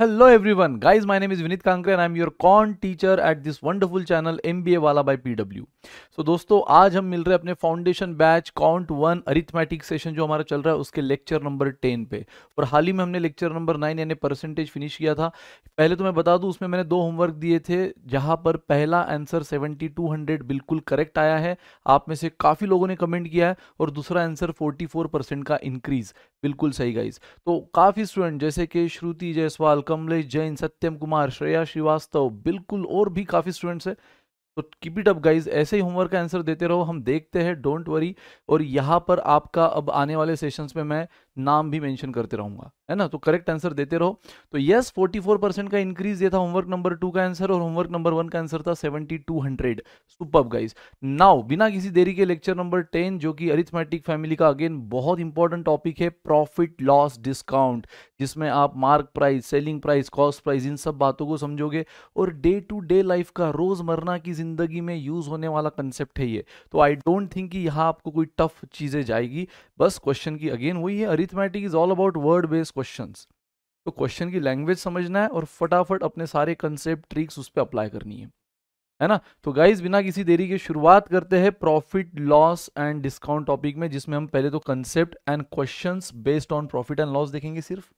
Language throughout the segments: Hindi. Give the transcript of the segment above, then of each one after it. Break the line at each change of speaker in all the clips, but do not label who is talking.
everyone guys my name is Vineet Kankare and I am your quant teacher at this wonderful channel MBA वाला बाय पीडब्ल्यू सो दोस्तों आज हम मिल रहे हैं अपने foundation batch count one arithmetic session जो हमारा चल रहा है उसके लेक्चर नंबर टेन पे और हाल ही में हमने लेक्चर नंबर नाइन यानी परसेंटेज फिनिश किया था पहले तो मैं बता दू उसमें मैंने दो होमवर्क दिए थे जहां पर पहला आंसर सेवेंटी टू हंड्रेड बिल्कुल करेक्ट आया है आप में से काफ़ी लोगों ने कमेंट किया है और दूसरा आंसर फोर्टी फोर परसेंट का इंक्रीज बिल्कुल सही गाइज तो काफ़ी स्टूडेंट जैसे कि श्रुति जयसवाल कमलेश जैन सत्यम कुमार श्रेया श्रीवास्तव बिल्कुल और भी काफ़ी स्टूडेंट्स है तो कीप इट अप गाइज ऐसे ही होमवर्क का आंसर देते रहो हम देखते हैं डोंट वरी और यहाँ पर आपका अब आने वाले सेशंस में मैं नाम भी मेंशन करते रहूंगा है ना तो करेक्ट आंसर देते रहो तो यस 44 परसेंट का इंक्रीज ये था होमवर्क नंबर टू का आंसर और होमवर्क नंबर वन का आंसर था 7200 सुपर गाइस नाउ बिना किसी देरी के लेक्चर नंबर टेन जो कि अरिथमेटिक फैमिली का अगेन बहुत इंपॉर्टेंट टॉपिक है प्रॉफिट लॉस डिस्काउंट जिसमें आप mark price selling price cost price इन सब बातों को समझोगे और डे टू डे लाइफ का रोजमर्रा की जिंदगी में यूज होने वाला कंसेप्ट है ये तो आई डोंट थिंक कि यहाँ आपको कोई टफ चीजें जाएगी बस क्वेश्चन की अगेन वही है arithmetic is all about word based question तो क्वेश्चन की लैंग्वेज समझना है और फटाफट अपने सारे कंसेप्ट ट्रिक्स उस पर अप्लाई करनी है है ना तो गाइज बिना किसी देरी के शुरुआत करते हैं profit loss and discount topic में जिसमें हम पहले तो concept and questions based on profit and loss देखेंगे सिर्फ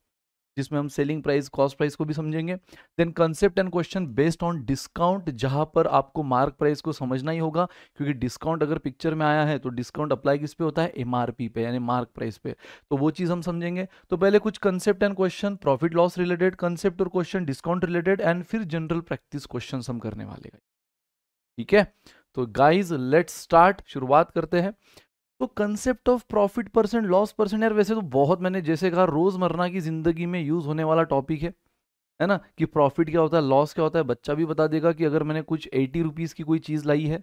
जिसमें हम सेलिंग प्राइस कॉस्ट प्राइस को भी समझेंगे then concept and question based on discount जहां पर आपको मार्क प्राइस को समझना ही होगा क्योंकि डिस्काउंट अगर पिक्चर में आया है तो डिस्काउंट अप्लाई किस पे होता है एम पे यानी मार्क प्राइस पे तो वो चीज़ हम समझेंगे तो पहले कुछ concept and question profit loss related concept और क्वेश्चन डिस्काउंट रिलेटेड एंड फिर जनरल प्रैक्टिस क्वेश्चन हम करने वाले ठीक है तो गाइज लेट्स स्टार्ट शुरुआत करते हैं तो concept of profit percent loss percent यार वैसे तो बहुत मैंने जैसे कहा रोजमर्रा की जिंदगी में यूज होने वाला टॉपिक है है ना कि प्रॉफिट क्या होता है लॉस क्या होता है बच्चा भी बता देगा कि अगर मैंने कुछ एटी रुपीज़ की कोई चीज़ लाई है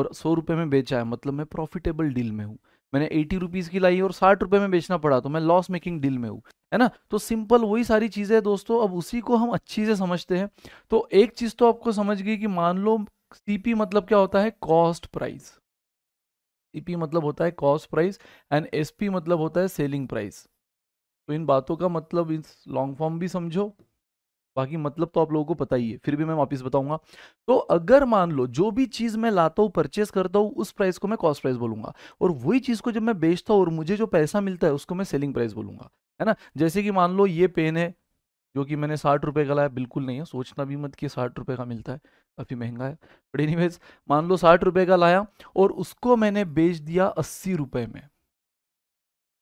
और सौ रुपये में बेचा है मतलब मैं प्रॉफिटेबल डील में हूँ मैंने एटी रुपीज़ की लाई और साठ रुपये में बेचना पड़ा तो मैं लॉस मेकिंग डील में हूँ है ना तो सिंपल वही सारी चीज़ें दोस्तों अब उसी को हम अच्छी से समझते हैं तो एक चीज़ तो आपको समझ गई कि मान लो सीपी मतलब क्या होता है कॉस्ट प्राइस सीपी मतलब होता है कॉस्ट प्राइस एंड एसपी मतलब होता है सेलिंग प्राइस तो इन बातों का मतलब इस लॉन्ग फॉर्म भी समझो बाकी मतलब तो आप लोगों को पता ही है फिर भी मैं वापस बताऊंगा तो अगर मान लो जो भी चीज़ मैं लाता हूँ परचेस करता हूँ उस प्राइस को मैं कॉस्ट प्राइस बोलूंगा और वही चीज़ को जब मैं बेचता हूँ और मुझे जो पैसा मिलता है उसको मैं सेलिंग प्राइस बोलूंगा है ना जैसे कि मान लो ये पेन है जो कि मैंने साठ रुपये का लाया बिल्कुल नहीं है सोचना भी मत कि साठ रुपये का मिलता है काफ़ी महंगा है बट एनी मान लो साठ रुपये का लाया और उसको मैंने बेच दिया अस्सी रुपये में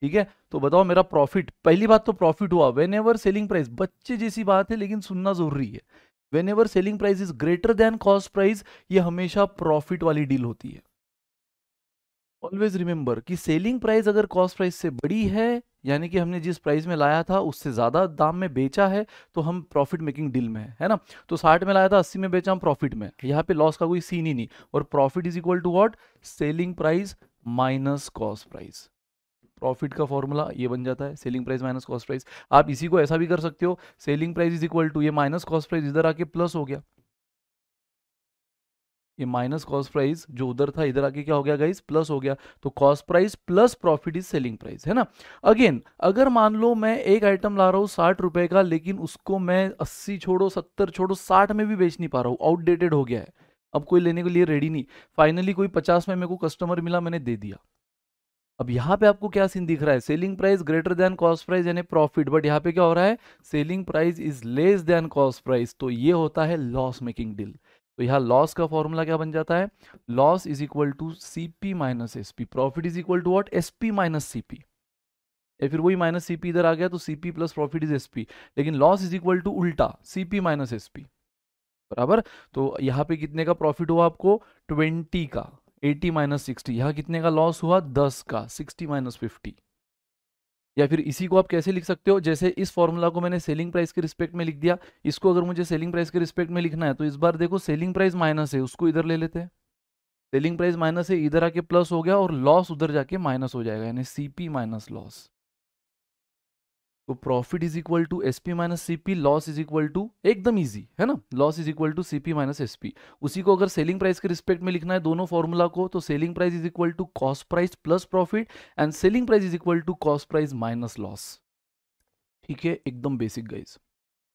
ठीक है तो बताओ मेरा प्रॉफिट पहली बात तो प्रॉफिट हुआ वेन एवर सेलिंग प्राइस बच्चे जैसी बात है लेकिन सुनना जरूरी है when selling price is greater than cost price ये हमेशा प्रॉफिट वाली डील होती है ऑलवेज रिमेंबर कि सेलिंग प्राइस अगर कॉस्ट प्राइस से बड़ी है यानी कि हमने जिस प्राइस में लाया था उससे ज़्यादा दाम में बेचा है तो हम प्रॉफिट मेकिंग डील में है है ना तो साठ में लाया था अस्सी में बेचा हम प्रॉफिट में यहाँ पे लॉस का कोई सीन ही नहीं और profit is equal to what selling price minus cost price profit का फॉर्मूला ये बन जाता है selling price minus cost price आप इसी को ऐसा भी कर सकते हो selling price is equal to ये माइनस कॉस्ट प्राइस इधर आके प्लस हो गया ये माइनस कॉस्ट प्राइस जो उधर था इधर आके क्या हो गया गाइस प्लस हो गया तो cost price plus profit is selling price है ना अगेन अगर मान लो मैं एक आइटम ला रहा हूँ साठ रुपए का लेकिन उसको मैं अस्सी छोड़ो सत्तर छोड़ो साठ में भी बेच नहीं पा रहा हूँ आउटडेटेड हो गया है अब कोई लेने के लिए रेडी नहीं फाइनली कोई पचास में मेरे को कस्टमर मिला मैंने दे दिया अब यहाँ पे आपको क्या सीन दिख रहा है selling price greater than cost price यानी प्रॉफिट बट यहाँ पे क्या हो रहा है selling price is less than cost price तो ये होता है लॉस मेकिंग डील तो यहाँ लॉस का फॉर्मूला क्या बन जाता है loss is equal to C P minus S P profit is equal to what S P minus C P या फिर वही माइनस सी पी इधर आ गया तो C P plus profit is S P लेकिन लॉस इज इक्वल टू उल्टा C P minus S P बराबर तो यहाँ पे कितने का प्रॉफिट हुआ आपको ट्वेंटी का एटी माइनस सिक्सटी यहाँ कितने का लॉस हुआ दस का सिक्सटी माइनस फिफ्टी या फिर इसी को आप कैसे लिख सकते हो जैसे इस फॉर्मूला को मैंने सेलिंग प्राइस के रिस्पेक्ट में लिख दिया इसको अगर मुझे सेलिंग प्राइस के रिस्पेक्ट में लिखना है तो इस बार देखो सेलिंग प्राइस माइनस है उसको इधर ले लेते हैं सेलिंग प्राइस माइनस है इधर आके प्लस हो गया और लॉस उधर जाके माइनस हो जाएगा यानी सीपी माइनस लॉस तो profit is equal to S P minus C P loss is equal to एकदम ईजी है ना loss is equal to C P minus S P उसी को अगर सेलिंग प्राइस के रिस्पेक्ट में लिखना है दोनों फॉर्मूला को तो selling price is equal to cost price plus profit and selling price is equal to cost price minus loss ठीक है एकदम बेसिक गाइज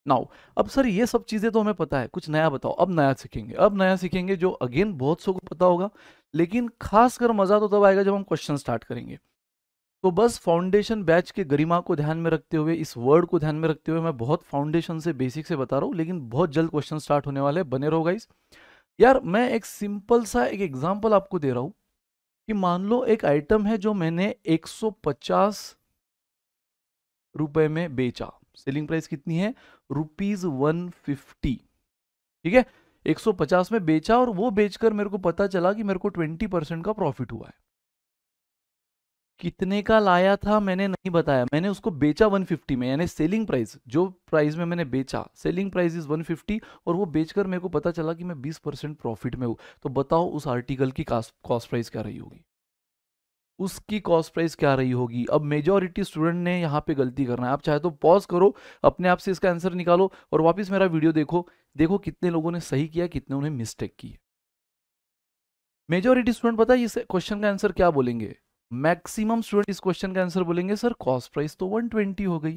नाउ अब सर ये सब चीज़ें तो हमें पता है कुछ नया बताओ अब नया सीखेंगे अब नया सीखेंगे जो अगेन बहुत सो को पता होगा लेकिन खासकर मज़ा तो तब आएगा जब हम क्वेश्चन स्टार्ट करेंगे तो बस फाउंडेशन बैच के गरिमा को ध्यान में रखते हुए इस वर्ड को ध्यान में रखते हुए मैं बहुत फाउंडेशन से बेसिक से बता रहा हूँ लेकिन बहुत जल्द क्वेश्चन स्टार्ट होने वाले बने रहो गाइस यार मैं एक सिंपल सा एक एग्जाम्पल आपको दे रहा हूँ कि मान लो एक आइटम है जो मैंने 150 रुपए में बेचा सेलिंग प्राइस कितनी है रुपीज वन ठीक है 150 में बेचा और वो बेचकर मेरे को पता चला कि मेरे को 20 परसेंट का प्रॉफिट हुआ है कितने का लाया था मैंने नहीं बताया मैंने उसको बेचा 150 में यानी सेलिंग प्राइस जो प्राइस में मैंने बेचा सेलिंग प्राइस इज़ 150 और वो बेचकर मेरे को पता चला कि मैं 20 परसेंट प्रॉफिट में हूँ तो बताओ उस आर्टिकल की कॉस्ट प्राइस क्या रही होगी उसकी कॉस्ट प्राइस क्या रही होगी अब मेजोरिटी स्टूडेंट ने यहाँ पे गलती करना है आप चाहे तो पॉज करो अपने आप से इसका आंसर निकालो और वापिस मेरा वीडियो देखो देखो कितने लोगों ने सही किया कितने उन्हें मिस्टेक की मेजोरिटी स्टूडेंट पता है इस क्वेश्चन का आंसर क्या बोलेंगे मैक्सिमम स्टूडेंट इस क्वेश्चन का आंसर बोलेंगे सर कॉस्ट प्राइस तो 120 हो गई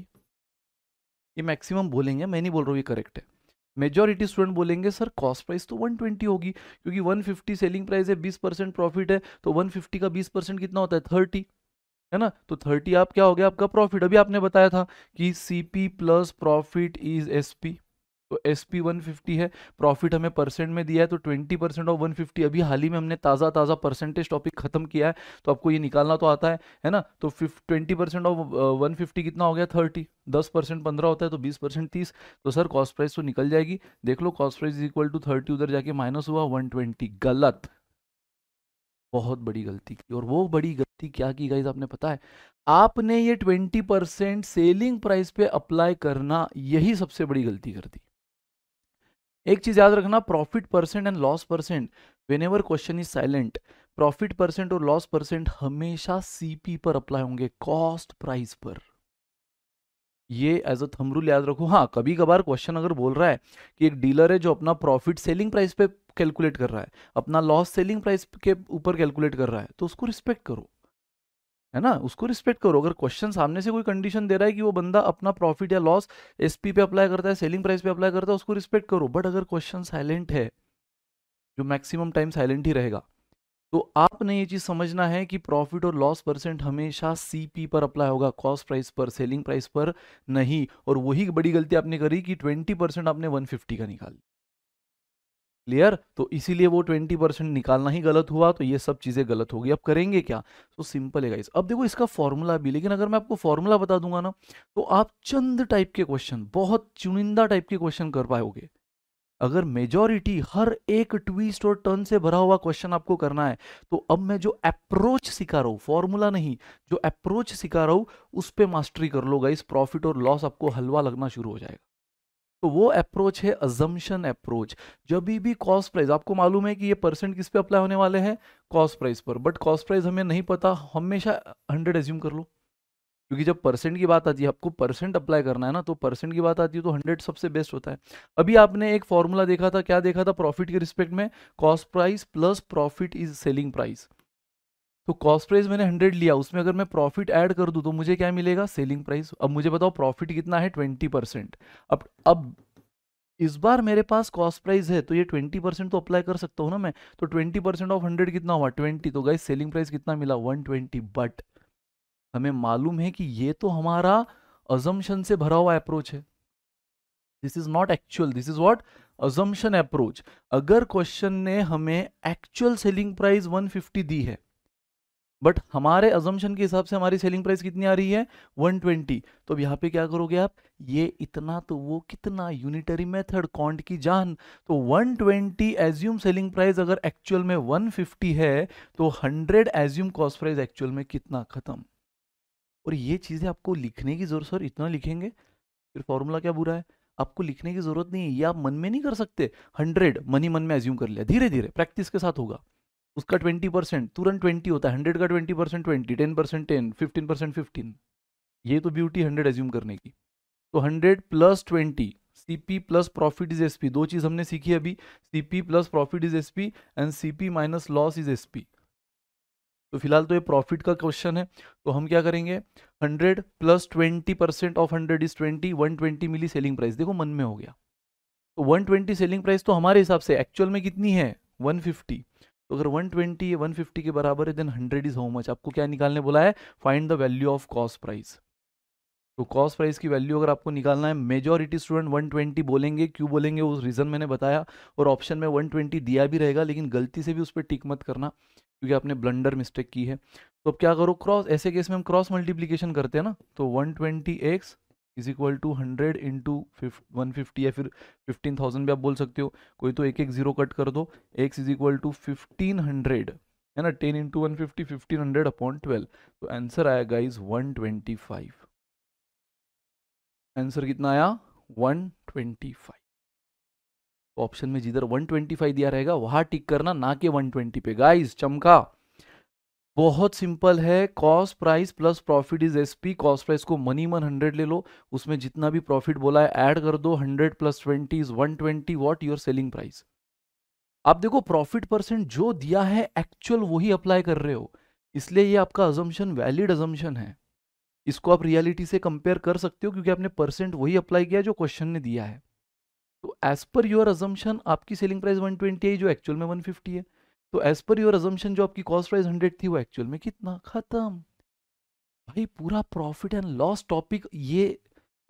ये मैक्सिमम बोलेंगे मैं नहीं बोल रहा हूँ ये करेक्ट है मेजोरिटी स्टूडेंट बोलेंगे सर कॉस्ट प्राइस तो 120 होगी क्योंकि 150 सेलिंग प्राइस है 20 परसेंट प्रॉफिट है तो 150 का 20 परसेंट कितना होता है 30 है ना तो 30 आप क्या हो गया आपका प्रॉफिट अभी आपने बताया था कि C plus profit is S P तो एस पी वन फिफ्टी है प्रॉफिट हमें परसेंट में दिया है तो twenty percent of one fifty अभी हाल ही में हमने ताज़ा ताज़ा परसेंटेज टॉपिक खत्म किया है तो आपको ये निकालना तो आता है है ना तो twenty percent of one fifty कितना हो गया थर्टी दस परसेंट पंद्रह होता है तो बीस परसेंट तीस तो सर कॉस्ट प्राइस तो निकल जाएगी देख लो cost price is equal to thirty उधर जाके माइनस हुआ वन ट्वेंटी गलत बहुत बड़ी गलती की और वो बड़ी गलती क्या की गई आपने पता है आपने ये ट्वेंटी परसेंट सेलिंग प्राइस पे अप्लाई करना यही सबसे बड़ी गलती कर दी एक चीज याद रखना profit percent and loss percent whenever question is silent profit percent और लॉस परसेंट हमेशा सीपी पर अप्लाई होंगे कॉस्ट प्राइस पर ये एज अ थम रूल याद रखो हाँ कभी कभार क्वेश्चन अगर बोल रहा है कि एक डीलर है जो अपना प्रॉफिट सेलिंग प्राइस पे कैलकुलेट कर रहा है अपना लॉस सेलिंग प्राइस के ऊपर कैलकुलेट कर रहा है तो उसको रिस्पेक्ट करो है ना उसको रिस्पेक्ट करो अगर क्वेश्चन सामने से कोई कंडीशन दे रहा है कि वो बंदा अपना प्रॉफिट या लॉस एसपी पे अप्लाई करता है सेलिंग प्राइस पे अप्लाई करता है उसको रिस्पेक्ट करो बट अगर क्वेश्चन साइलेंट है जो मैक्सिमम टाइम साइलेंट ही रहेगा तो आपने ये चीज़ समझना है कि प्रॉफिट और लॉस परसेंट हमेशा सीपी पर अप्लाई होगा कॉस्ट प्राइस पर सेलिंग प्राइस पर नहीं और वही बड़ी गलती आपने करी कि ट्वेंटी परसेंट आपने वन फिफ्टी का निकाल क्लियर तो इसीलिए वो ट्वेंटी परसेंट निकालना ही गलत हुआ तो ये सब चीज़ें गलत होगी अब करेंगे क्या तो सिंपल है अब देखो इसका फॉर्मूला भी लेकिन अगर मैं आपको फॉर्मूला बता दूंगा ना तो आप चंद टाइप के क्वेश्चन बहुत चुनिंदा टाइप के क्वेश्चन कर पाओगे अगर मेजॉरिटी हर एक ट्विस्ट और टर्न से भरा हुआ क्वेश्चन आपको करना है तो अब मैं जो अप्रोच सिखा रहा हूँ फॉर्मूला नहीं जो अप्रोच सिखा रहा हूँ उस पर मास्टरी कर लो गाइस प्रॉफिट और लॉस आपको हलवा लगना शुरू हो जाएगा तो वो अप्रोच है अजम्पन अप्रोच जब भी कॉस्ट प्राइस आपको मालूम है कि ये परसेंट किस पे अप्लाई होने वाले हैं कॉस्ट प्राइस पर बट कॉस्ट प्राइस हमें नहीं पता हमेशा हंड्रेड एज्यूम कर लो क्योंकि जब परसेंट की बात आती है आपको परसेंट अप्लाई करना है ना तो परसेंट की बात आती है तो हंड्रेड सबसे बेस्ट होता है अभी आपने एक फॉर्मूला देखा था क्या देखा था प्रॉफिट के रिस्पेक्ट में cost price plus profit is selling price तो कॉस्ट प्राइस मैंने हंड्रेड लिया उसमें अगर मैं प्रॉफिट ऐड कर दूँ तो मुझे क्या मिलेगा सेलिंग प्राइस अब मुझे बताओ प्रॉफिट कितना है ट्वेंटी परसेंट अब अब इस बार मेरे पास कॉस्ट प्राइस है तो ये ट्वेंटी परसेंट तो अप्लाई कर सकता हूँ ना मैं तो ट्वेंटी परसेंट ऑफ हंड्रेड कितना हुआ ट्वेंटी तो गाइस सेलिंग प्राइस कितना मिला वन ट्वेंटी बट हमें मालूम है कि ये तो हमारा अजम्पन से भरा हुआ अप्रोच है this is not actual this is what assumption approach अगर क्वेश्चन ने हमें एक्चुअल सेलिंग प्राइस वन दी है बट हमारे अजम्पन के हिसाब से हमारी सेलिंग प्राइस कितनी आ रही है 120 तो अब यहाँ पे क्या करोगे आप ये इतना तो वो कितना यूनिटरी मेथड कॉन्ट की जान तो 120 ट्वेंटी एज्यूम सेलिंग प्राइस अगर एक्चुअल में 150 है तो 100 एज्यूम कॉस्ट प्राइस एक्चुअल में कितना खत्म और ये चीज़ें आपको लिखने की जरूरत सर इतना लिखेंगे फिर फॉर्मूला क्या बुरा है आपको लिखने की जरूरत नहीं है ये आप मन में नहीं कर सकते हंड्रेड मनी मन में एज्यूम कर लिया धीरे धीरे प्रैक्टिस के साथ होगा उसका ट्वेंटी परसेंट तुरंत ट्वेंटी होता है हंड्रेड का twenty percent twenty ten percent ten fifteen percent fifteen ये तो ब्यूटी हंड्रेड एज्यूम करने की तो hundred plus twenty C P plus profit is S P दो चीज़ हमने सीखी अभी C P plus profit is S P and C P minus loss is S P तो फिलहाल तो ये प्रॉफिट का क्वेश्चन है तो हम क्या करेंगे hundred plus twenty percent of hundred is twenty one twenty मिली सेलिंग प्राइस देखो मन में हो गया तो वन ट्वेंटी सेलिंग प्राइस तो हमारे हिसाब से एक्चुअल में कितनी है वन फिफ्टी तो अगर 120 या 150 के बराबर है देन 100 इज हाउ मच आपको क्या निकालने बोला है find the value of cost price तो कॉस्ट प्राइस की वैल्यू अगर आपको निकालना है मेजॉरिटी स्टूडेंट 120 बोलेंगे क्यों बोलेंगे उस रीज़न मैंने बताया और ऑप्शन में 120 दिया भी रहेगा लेकिन गलती से भी उस पर टिक मत करना क्योंकि आपने ब्लंडर मिस्टेक की है तो अब क्या करो क्रॉस ऐसे केस में हम क्रॉस मल्टीप्लीकेशन करते हैं ना तो one twenty x is equal to hundred into one fifty या फिर फिफ्टीन थाउजेंड भी आप बोल सकते हो कोई तो एक एक जीरो कट कर दो x is equal to fifteen hundred है ना ten into one fifty fifteen hundred upon twelve तो आंसर आया guys one twenty five answer कितना आया वन ट्वेंटी फाइव ऑप्शन में जिधर 125 दिया रहेगा वहां टिक करना ना के 120 पे गाइस चमका बहुत सिंपल है cost price plus profit is SP cost price को मनी मन हंड्रेड ले लो उसमें जितना भी प्रॉफिट बोला है ऐड कर दो hundred plus twenty is one twenty what your selling price आप देखो प्रॉफिट परसेंट जो दिया है एक्चुअल वही अप्लाई कर रहे हो इसलिए ये आपका अजम्पन वैलिड अजम्पन है इसको आप रियलिटी से कंपेयर कर सकते हो क्योंकि आपने परसेंट वही अप्लाई किया जो क्वेश्चन ने दिया है तो एज पर योर अजम्पन आपकी सेलिंग प्राइस 120 है जो एक्चुअल में 150 है तो एज पर योर अजम्पन जो आपकी कॉस्ट प्राइस हंड्रेड थी वो एक्चुअल में कितना खत्म भाई पूरा प्रॉफिट एंड लॉस टॉपिक ये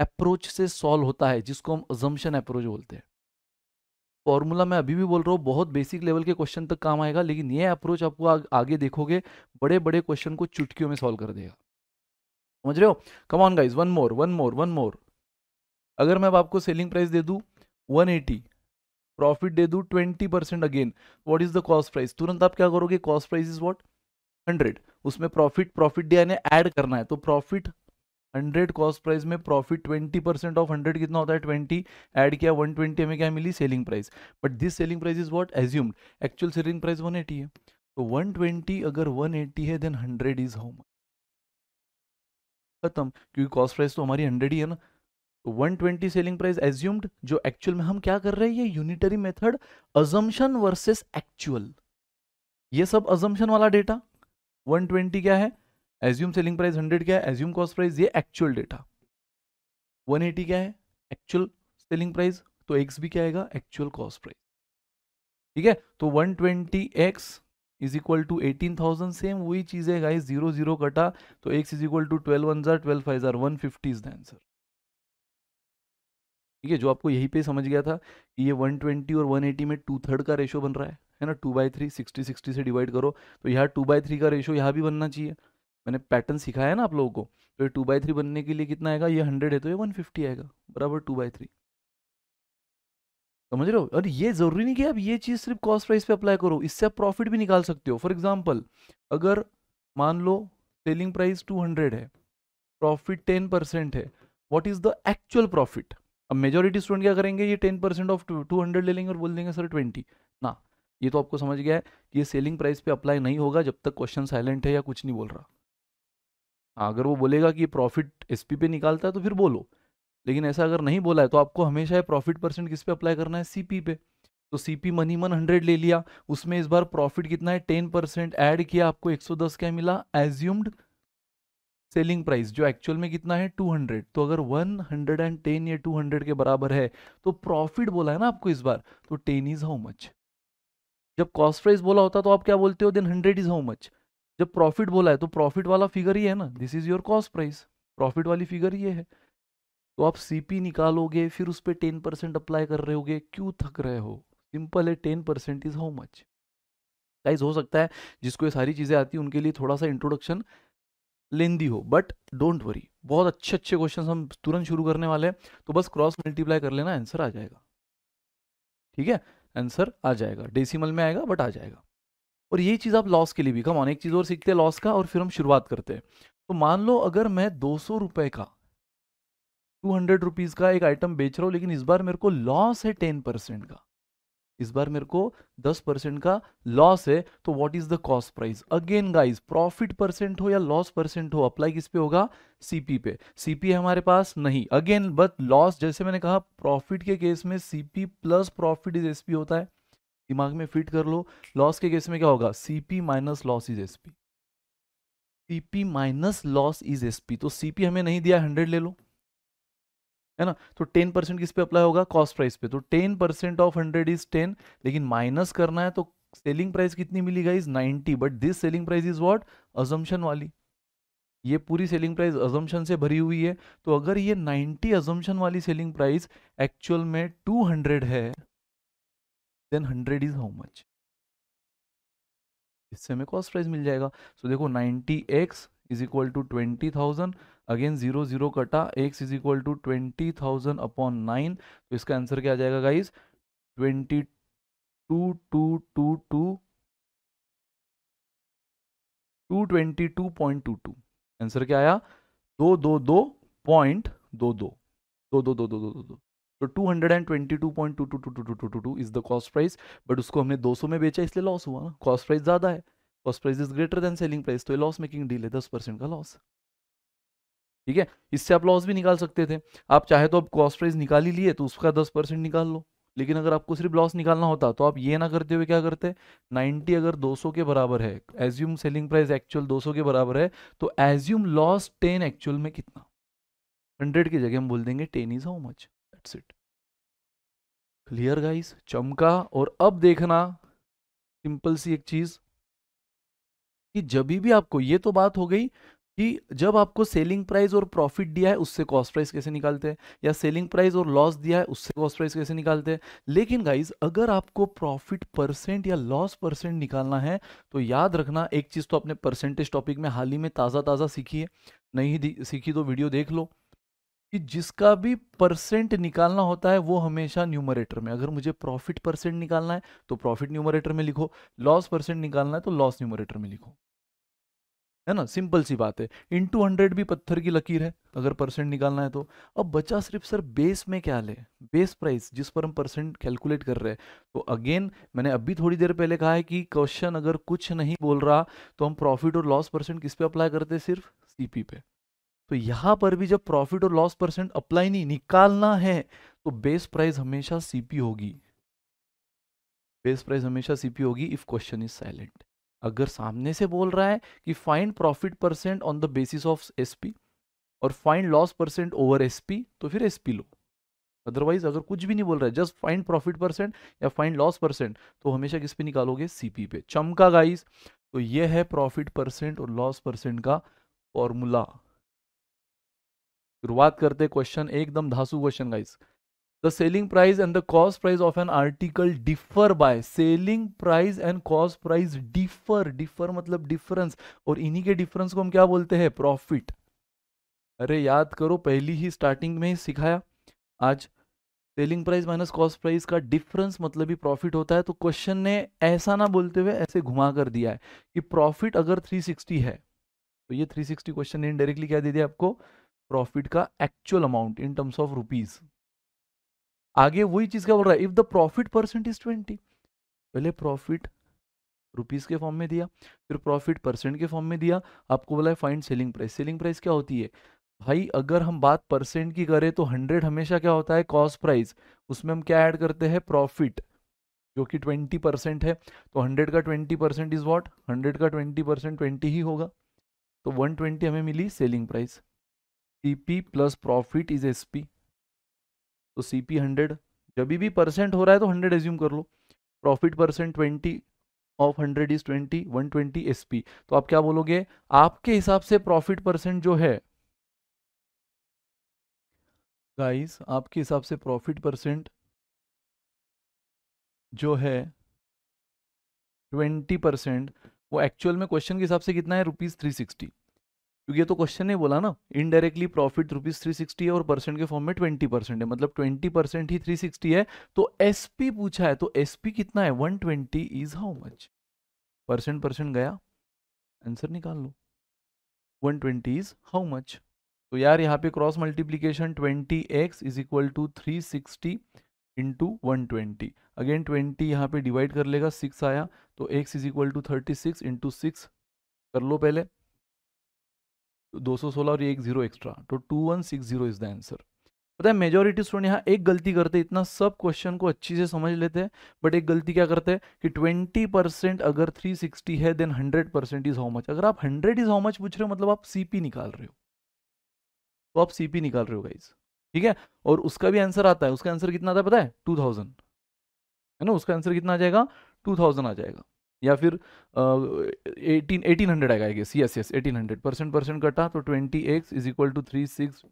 अप्रोच से सॉल्व होता है जिसको हम अजम्पन अप्रोच बोलते हैं फॉर्मूला मैं अभी भी बोल रहा हूँ बहुत बेसिक लेवल के क्वेश्चन तक काम आएगा लेकिन ये अप्रोच आपको आग, आगे देखोगे बड़े बड़े क्वेश्चन को चुटकियों में सॉल्व कर देगा समझ रहे हो come on guys one more one more one more अगर मैं आपको सेलिंग प्राइस दे दूँ 180 प्रॉफिट दे दू twenty percent again what is the cost price तुरंत आप क्या करोगे cost price is what hundred उसमें प्रॉफिट प्रॉफिट दिया यानी ऐड करना है तो प्रॉफिट हंड्रेड कॉस्ट प्राइस में profit twenty percent of hundred कितना होता है ट्वेंटी ऐड किया वन ट्वेंटी हमें क्या मिली selling price but this selling price is what assumed actual selling price one eighty है तो वन ट्वेंटी अगर वन एटी है then hundred is how much खत्म क्योंकि कॉस्ट प्राइस तो हमारी हंड्रेड ही है ना 120 सेलिंग प्राइस एज्यूम्ड जो एक्चुअल में हम क्या कर रहे हैं ये unitary method assumption versus actual ये सब अजम्पन वाला डेटा 120 क्या है एज्यूम सेलिंग प्राइस 100 क्या है एज्यूम कॉस्ट प्राइस ये एक्चुअल डेटा 180 क्या है एक्चुअल सेलिंग प्राइस तो एक्स भी क्या आएगा एक्चुअल कॉस्ट प्राइस ठीक है तो one twenty x is equal to eighteen thousand same वही चीज है गाइस जीरो जीरो कटा तो x is equal to twelve one हजार ट्वेल्व फाइव हजार one fifty is the answer ठीक है जो आपको यहीं पे समझ गया था कि ये 120 और 180 में टू थर्ड का रेशो बन रहा है है ना two by three sixty sixty से डिवाइड करो तो यहाँ टू बाई थ्री का रेशो यहाँ भी बनना चाहिए मैंने पैटर्न सिखाया ना आप लोगों को तो ये टू बाई थ्री बनने के लिए कितना आएगा ये हंड्रेड है तो ये वन फिफ्टी आएगा बराबर टू बाई थ्री समझ रहे हो और ये ज़रूरी नहीं कि आप ये चीज़ सिर्फ कॉस्ट प्राइस पे अप्लाई करो इससे आप प्रॉफिट भी निकाल सकते हो फॉर एग्जाम्पल अगर मान लो सेलिंग प्राइस टू हंड्रेड है प्रॉफिट टेन परसेंट है what is the actual profit अब मेजोरिटी स्टूडेंट क्या करेंगे ये ten percent of two hundred ले लेंगे और बोल देंगे सर ट्वेंटी ना ये तो आपको समझ गया है कि ये सेलिंग प्राइस पे अप्लाई नहीं होगा जब तक क्वेश्चन साइलेंट है या कुछ नहीं बोल रहा हाँ, अगर वो बोलेगा कि प्रॉफिट एस पे निकालता है तो फिर बोलो लेकिन ऐसा अगर नहीं बोला है तो आपको हमेशा ये प्रॉफिट परसेंट किस पे अप्लाई करना है सी पे तो सी पी मनी मन हंड्रेड ले लिया उसमें इस बार प्रॉफिट कितना है टेन परसेंट एड किया आपको एक सौ दस क्या मिला एज्यूम्ड सेलिंग प्राइस जो एक्चुअल में कितना है 200 तो अगर 110 या 200 के बराबर है तो प्रॉफिट बोला है ना आपको इस बार तो 10 इज हाउ मच जब कॉस्ट प्राइस बोला होता तो आप क्या बोलते हो देन 100 इज हाउ मच जब प्रॉफिट बोला है तो प्रॉफिट वाला फिगर ही है ना this is your cost price profit वाली फिगर ये है तो आप सी निकालोगे फिर उस पर टेन अप्लाई कर रहे हो क्यों थक रहे हो सिंपल है ten percent is how much guys हो सकता है जिसको ये सारी चीज़ें आती हैं उनके लिए थोड़ा सा इंट्रोडक्शन लेंदी हो बट डोंट वरी बहुत अच्छे अच्छे क्वेश्चन हम तुरंत शुरू करने वाले हैं तो बस क्रॉस मल्टीप्लाई कर लेना आंसर आ जाएगा ठीक है आंसर आ जाएगा डेसिमल में आएगा बट आ जाएगा और ये चीज़ आप लॉस के लिए भी कम एक चीज़ और सीखते हैं लॉस का और फिर हम शुरुआत करते हैं तो मान लो अगर मैं दो सौ का टू हंड्रेड रुपीज़ का एक आइटम बेच रहा हूँ लेकिन इस बार मेरे को लॉस है टेन परसेंट का इस बार मेरे को 10 परसेंट का लॉस है तो what is the cost price again guys profit percent हो या लॉस परसेंट हो अप्लाई किस पे होगा सीपी पे सीपी हमारे पास नहीं अगेन बट लॉस जैसे मैंने कहा प्रॉफिट के केस में CP plus profit is SP होता है दिमाग में फिट कर लो लॉस के केस में क्या होगा CP minus loss is SP CP minus loss is SP तो सीपी हमें नहीं दिया हंड्रेड ले लो है ना तो टेन परसेंट किस पे अप्लाई होगा कॉस्ट प्राइस पे तो ten percent of hundred is ten लेकिन माइनस करना है तो सेलिंग प्राइस कितनी मिली guys ninety but this selling price is what assumption वाली ये पूरी सेलिंग प्राइस अजम्पन से भरी हुई है तो अगर ये 90 अजम्पन वाली सेलिंग प्राइस एक्चुअल में 200 है देन 100 इज हाउ मच इससे हमें कॉस्ट प्राइस मिल जाएगा सो तो so, देखो ninety x is equal to twenty thousand again zero zero कटा x is equal to twenty thousand upon nine तो इसका आंसर क्या आ जाएगा guys twenty two two two two
two twenty two point two two answer क्या आया
दो दो दो पॉइंट दो दो दो दो दो दो दो दो तो two hundred and twenty two point two two two two two two two two is the cost price but उसको हमने दो सौ में बेचा इसलिए लॉस हुआ ना कॉस्ट प्राइस ज़्यादा है cost price is greater than selling price तो लॉस मेकिंग डील है दस परसेंट का लॉस ठीक है इससे आप लॉस भी निकाल सकते थे आप चाहे तो आप कॉस्ट प्राइस निकाल ही लिए तो उसका दस परसेंट निकाल लो लेकिन अगर आपको सिर्फ लॉस निकालना होता तो आप ये ना करते हुए क्या करते 90 अगर 200 के बराबर है एज्यूम सेलिंग प्राइस एक्चुअल 200 के बराबर है तो एज्यूम लॉस 10 एक्चुअल में कितना 100 की जगह हम बोल देंगे 10 is how much that's it clear guys चमका और अब देखना सिंपल सी एक चीज कि जब भी आपको ये तो बात हो गई कि जब आपको सेलिंग प्राइस और प्रॉफिट दिया है उससे कॉस्ट प्राइस कैसे निकालते हैं या सेलिंग प्राइस और लॉस दिया है उससे कॉस्ट प्राइस कैसे निकालते हैं लेकिन गाइज अगर आपको प्रॉफिट परसेंट या लॉस परसेंट निकालना है तो याद रखना एक चीज़ तो आपने परसेंटेज टॉपिक में हाल ही में ताज़ा ताज़ा सीखी है नहीं सीखी तो वीडियो देख लो कि जिसका भी परसेंट निकालना होता है वो हमेशा न्यूमरेटर में अगर मुझे प्रॉफिट परसेंट निकालना है तो प्रॉफिट न्यूमरेटर में लिखो लॉस परसेंट निकालना है तो लॉस न्यूमरेटर में लिखो है ना सिंपल सी बात है इन टू हंड्रेड भी पत्थर की लकीर है अगर परसेंट निकालना है तो अब बचा सिर्फ सर बेस में क्या ले बेस प्राइस जिस पर हम परसेंट कैलकुलेट कर रहे हैं तो अगेन मैंने अभी थोड़ी देर पहले कहा है कि क्वेश्चन अगर कुछ नहीं बोल रहा तो हम प्रॉफिट और लॉस परसेंट किस पे अप्लाई करते हैं सिर्फ सीपी पे तो यहाँ पर भी जब प्रॉफिट और लॉस परसेंट अप्लाई नहीं निकालना है तो बेस प्राइस हमेशा सीपी होगी बेस प्राइस हमेशा सीपी होगी इफ क्वेश्चन इज साइलेंट अगर सामने से बोल रहा है कि find profit percent on the basis of SP और find loss percent over SP तो फिर एसपी लो अदरवाइज अगर कुछ भी नहीं बोल रहा है जस्ट फाइंड प्रॉफिट परसेंट या फाइंड लॉस परसेंट तो हमेशा किस पे निकालोगे सीपी पे चमका गाइस तो ये है प्रॉफिट परसेंट और लॉस परसेंट का फॉर्मूला शुरुआत करते क्वेश्चन एकदम धासु question guys the selling price and the cost price of an article differ by selling price and cost price differ differ मतलब difference और इन्हीं के difference को हम क्या बोलते हैं profit अरे याद करो पहली ही स्टार्टिंग में ही सिखाया आज selling price minus cost price का डिफरेंस मतलब ही प्रॉफिट होता है तो क्वेश्चन ने ऐसा ना बोलते हुए ऐसे घुमा कर दिया है कि प्रॉफिट अगर 360 है तो ये 360 क्वेश्चन ने इनडायरेक्टली क्या दे दिया आपको प्रॉफिट का actual amount in terms of rupees आगे वही चीज क्या बोल रहा है if the profit percent is twenty पहले प्रॉफिट रुपीज के फॉर्म में दिया फिर प्रॉफिट परसेंट के फॉर्म में दिया आपको बोला है find selling price selling price क्या होती है भाई अगर हम बात परसेंट की करें तो हंड्रेड हमेशा क्या होता है कॉस्ट प्राइस उसमें हम क्या ऐड करते हैं प्रॉफिट जो कि ट्वेंटी परसेंट है तो हंड्रेड का twenty percent is what hundred का ट्वेंटी परसेंट ट्वेंटी ही होगा तो वन ट्वेंटी हमें मिली selling price C P plus profit is S P तो सी पी हंड्रेड जब भी परसेंट हो रहा है तो हंड्रेड एज्यूम कर लो profit percent twenty of hundred is twenty one twenty S P तो आप क्या बोलोगे आपके हिसाब से प्रॉफिट परसेंट जो है गाइस आपके हिसाब से प्रॉफिट परसेंट जो है ट्वेंटी परसेंट वो एक्चुअल में क्वेश्चन के हिसाब से कितना है रुपीज़ थ्री सिक्सटी क्योंकि ये तो क्वेश्चन नहीं बोला ना indirectly profit rupees three sixty है और परसेंट के फॉर्म में ट्वेंटी परसेंट है मतलब ट्वेंटी परसेंट ही थ्री सिक्सटी है तो एस पी पूछा है तो एस पी कितना है one twenty is how much percent percent गया आंसर निकाल लो one twenty is how much तो यार यहाँ पे cross multiplication twenty x is equal to three sixty into one twenty again twenty यहाँ पे डिवाइड कर लेगा सिक्स आया तो x is equal to thirty six into six कर लो पहले 216 और एक जीरो एक्स्ट्रा तो two one six zero is the answer पता है मेजोरिटी स्टूडेंट यहाँ एक गलती करते हैं इतना सब क्वेश्चन को अच्छी से समझ लेते हैं बट एक गलती क्या करते हैं कि 20 परसेंट अगर 360 है then 100 percent is how much अगर आप 100 इज हाउ मच पूछ रहे हो मतलब आप सीपी निकाल रहे हो तो आप सीपी निकाल रहे हो गाइज ठीक है और उसका भी आंसर आता है उसका आंसर कितना आता है पता है टू थाउजेंड है ना उसका आंसर कितना आ जाएगा टू थाउजेंड आ जाएगा या फिर एटीन एटीन हंड्रेड आएगा yes yes eighteen hundred percent percent कटा तो twenty x is equal to three six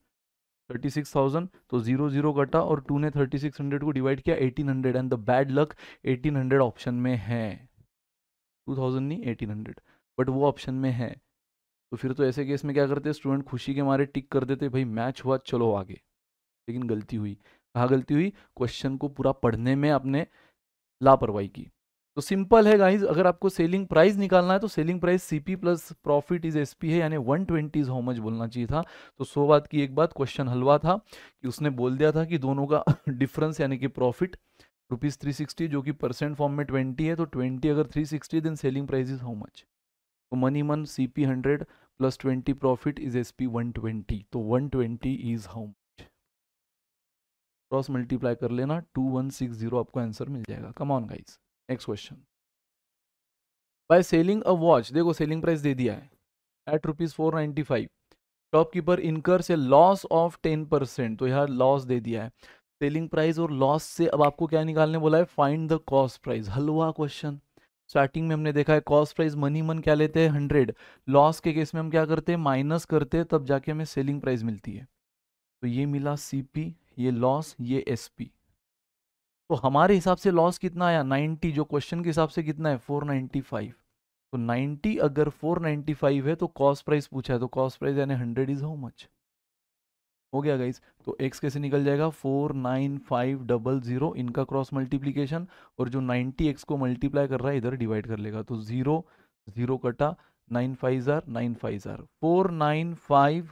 thirty six thousand तो जीरो जीरो कटा और टू ने थर्टी सिक्स हंड्रेड को डिवाइड किया eighteen hundred and the bad luck eighteen hundred option में है टू थाउजेंड नहीं एटीन हंड्रेड बट वो ऑप्शन में है तो फिर तो ऐसे केस में क्या करते स्टूडेंट खुशी के मारे टिक कर देते भाई मैच हुआ चलो आगे लेकिन गलती हुई कहाँ गलती हुई क्वेश्चन को पूरा पढ़ने में आपने लापरवाही की तो सिंपल है गाइज अगर आपको सेलिंग प्राइस निकालना है तो selling price CP plus profit is SP है यानी वन ट्वेंटी इज मच बोलना चाहिए था तो सो बात की एक बात क्वेश्चन हलवा था कि उसने बोल दिया था कि दोनों का डिफरेंस यानी कि प्रॉफिट रुपीज़ थ्री सिक्सटी जो कि परसेंट फॉर्म में ट्वेंटी है तो ट्वेंटी अगर three sixty then selling price is much तो मनी मन C P hundred plus twenty profit is S P one twenty तो one twenty is how much cross multiply कर लेना टू वन सिक्स जीरो आपको आंसर मिल जाएगा come on guys next question by selling a watch देखो सेलिंग प्राइस दे दिया है at rupees four ninety five shopkeeper incur से लॉस ऑफ टेन परसेंट तो यहाँ लॉस दे दिया है सेलिंग प्राइस और लॉस से अब आपको क्या निकालने बोला है फाइंड द कॉस्ट प्राइस हलवा क्वेश्चन स्टार्टिंग में हमने देखा है कॉस्ट प्राइस मनी मन क्या लेते हैं हंड्रेड लॉस के केस में हम क्या करते हैं माइनस करते हैं तब जाके हमें सेलिंग प्राइस मिलती है तो ये मिला सीपी ये लॉस ये एसपी तो हमारे हिसाब से लॉस कितना आया 90 जो क्वेश्चन के हिसाब से कितना है 495 तो 90 अगर 495 है तो कॉस्ट प्राइस पूछा है तो कॉस्ट प्राइस यानी हंड्रेड इज हाउ मच हो गया गाइस तो एक्स कैसे निकल जाएगा four nine five double zero इनका क्रॉस मल्टीप्लीकेशन और जो नाइन्टी एक्स को मल्टीप्लाई कर रहा है इधर डिवाइड कर लेगा तो जीरो जीरो कटा नाइन फाइव जार नाइन फाइव जार four nine five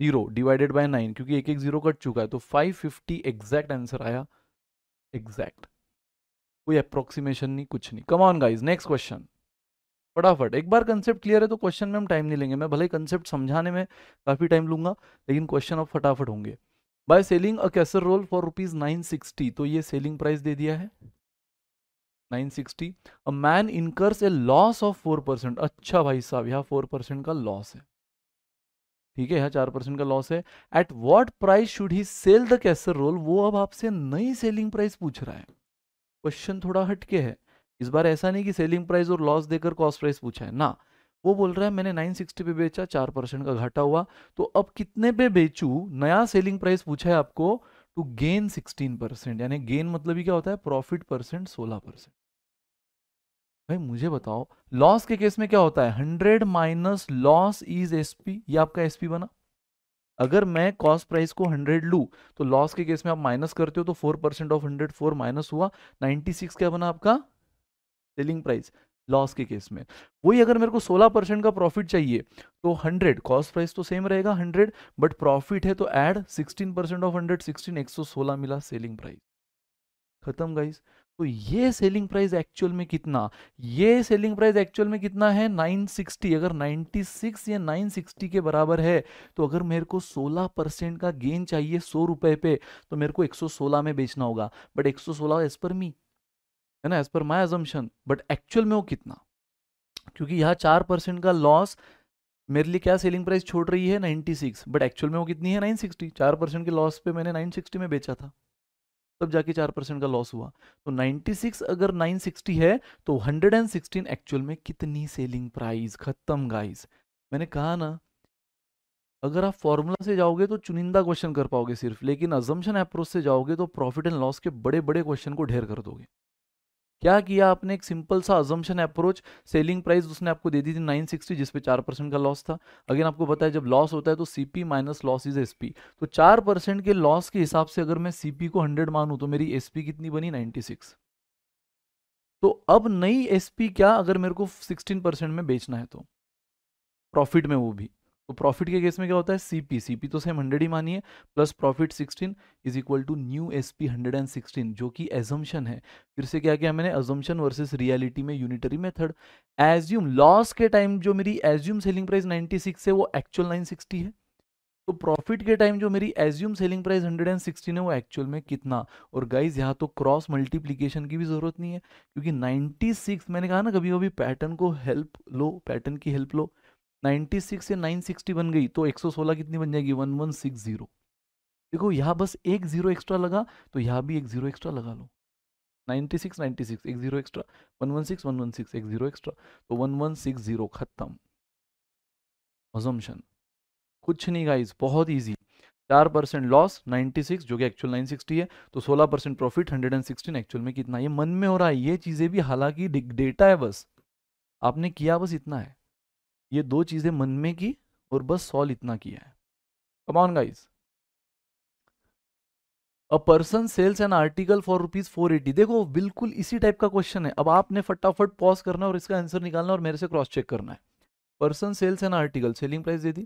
zero divided by nine क्योंकि एक एक जीरो कट चुका है तो फाइव फिफ्टी एग्जैक्ट आंसर आया एग्जैक्ट कोई अप्रोक्सीमेशन नहीं कुछ नहीं come on guys next question फटाफट एक बार कंसेप्ट क्लियर है तो क्वेश्चन में हम टाइम नहीं लेंगे मैं भले कंसेप्ट समझाने में काफ़ी टाइम लूंगा लेकिन क्वेश्चन अब फटाफट होंगे by selling a casserole for rupees nine sixty तो ये सेलिंग प्राइस दे दिया है nine sixty a man incurs a loss of four percent अच्छा भाई साहब यहाँ फोर परसेंट का लॉस है ठीक है चार परसेंट का लॉस है at what price should he sell the casserole वो अब आपसे नई सेलिंग प्राइस पूछ रहा है क्वेश्चन थोड़ा हटके है इस बार ऐसा नहीं कि सेलिंग प्राइस और लॉस देकर कॉस्ट प्राइस पूछा है ना वो बोल रहा है मैंने 960 पे बेचा चार परसेंट का घाटा हुआ तो अब कितने पे बेचू नया सेलिंग प्राइस पूछा है आपको टू गेन 16 परसेंट यानी गेन मतलब ही क्या होता है प्रॉफिट परसेंट 16 परसेंट भाई मुझे बताओ लॉस के केस में क्या होता है hundred minus loss is SP ये आपका एसपी बना अगर मैं कॉस्ट प्राइस को हंड्रेड लू तो लॉस के केस में आप माइनस करते हो तो four percent of hundred four minus हुआ नाइन्टी सिक्स क्या बना आपका सेलिंग प्राइस लॉस के केस में वही अगर मेरे को 16 परसेंट का प्रॉफिट चाहिए तो 100 कॉस्ट प्राइस तो सेम रहेगा 100 बट प्रॉफिट है तो ऐड 16 परसेंट ऑफ 100 16 116 मिला सेलिंग प्राइस खत्म गाइस तो ये सेलिंग प्राइस एक्चुअल में कितना ये सेलिंग प्राइस एक्चुअल में कितना है 960 अगर 96 या 960 के बराबर है तो अगर मेरे को 16 परसेंट का गेन चाहिए सौ रुपए पे तो मेरे को 116 में बेचना होगा बट 116 एज पर मी है ना as per my assumption but actual में वो कितना क्योंकि यहाँ चार परसेंट का लॉस मेरे लिए क्या सेलिंग प्राइस छोड़ रही है 96 बट एक्चुअल में वो कितनी है 960 चार परसेंट के लॉस पे मैंने 960 में बेचा था तब जाके चार परसेंट का लॉस हुआ तो 96 अगर 960 है तो 116 एक्चुअल में कितनी सेलिंग प्राइस खत्म गाइस मैंने कहा ना अगर आप फॉर्मूला से जाओगे तो चुनिंदा क्वेश्चन कर पाओगे सिर्फ लेकिन अजम्पन अप्रोच से जाओगे तो प्रॉफिट एंड लॉस के बड़े बड़े क्वेश्चन को ढेर कर दोगे क्या किया आपने एक सिंपल सा अजम्पन अप्रोच सेलिंग प्राइस उसने आपको दे दी थी 960 सिक्सटी जिसपे चार परसेंट का लॉस था अगेन आपको बताया जब लॉस होता है तो CP minus loss is SP तो चार परसेंट के लॉस के हिसाब से अगर मैं सीपी को हंड्रेड मानूँ तो मेरी एसपी कितनी बनी 96 तो अब नई एसपी क्या अगर मेरे को सिक्सटीन परसेंट में बेचना है तो प्रॉफिट में वो भी तो प्रॉफिट के केस में क्या होता है सीपी सीपी तो सेम हंड्रेड ही मानिए plus profit sixteen is equal to new S P hundred and sixteen जो कि एजम्पन है फिर से क्या किया मैंने एजम्पन वर्सेस रियलिटी में यूनिटरी मेथड एज्यूम लॉस के टाइम जो मेरी assume selling price ninety six है वो एक्चुअल नाइन सिक्सटी है तो प्रॉफिट के टाइम जो मेरी assume selling price hundred and sixteen है वो एक्चुअल में कितना और गाइज यहाँ तो क्रॉस मल्टीप्लीकेशन की भी ज़रूरत नहीं है क्योंकि नाइन्टी सिक्स मैंने कहा ना कभी कभी पैटर्न को हेल्प लो पैटर्न की हेल्प लो नाइन्टी सिक्स या नाइन सिक्सटी बन गई तो एक सौ सोलह कितनी बन जाएगी वन वन सिक्स जीरो देखो यहाँ बस एक जीरो एक्स्ट्रा लगा तो यहाँ भी एक जीरो एक्स्ट्रा लगा लो नाइन्टी सिक्स नाइन्टी सिक्स एक zero extra one one six one one six एक जीरो एक्स्ट्रा तो वन वन सिक्स जीरो खत्म अजम्पशन कुछ नहीं गाइज बहुत ईजी चार परसेंट लॉस नाइन्टी सिक्स जो कि एक्चुअल नाइन सिक्सटी है तो सोलह percent profit hundred and sixteen actual में कितना ये मन में हो रहा है ये चीज़ें भी हालांकि डेटा है बस आपने किया बस इतना है ये दो चीज़ें मन में की और बस सॉल्व इतना किया है come on guys a person sells an article for rupees four eighty देखो बिल्कुल इसी टाइप का क्वेश्चन है अब आपने फटाफट पॉज करना है और इसका आंसर निकालना और मेरे से क्रॉस चेक करना है person sells an article selling price दे दी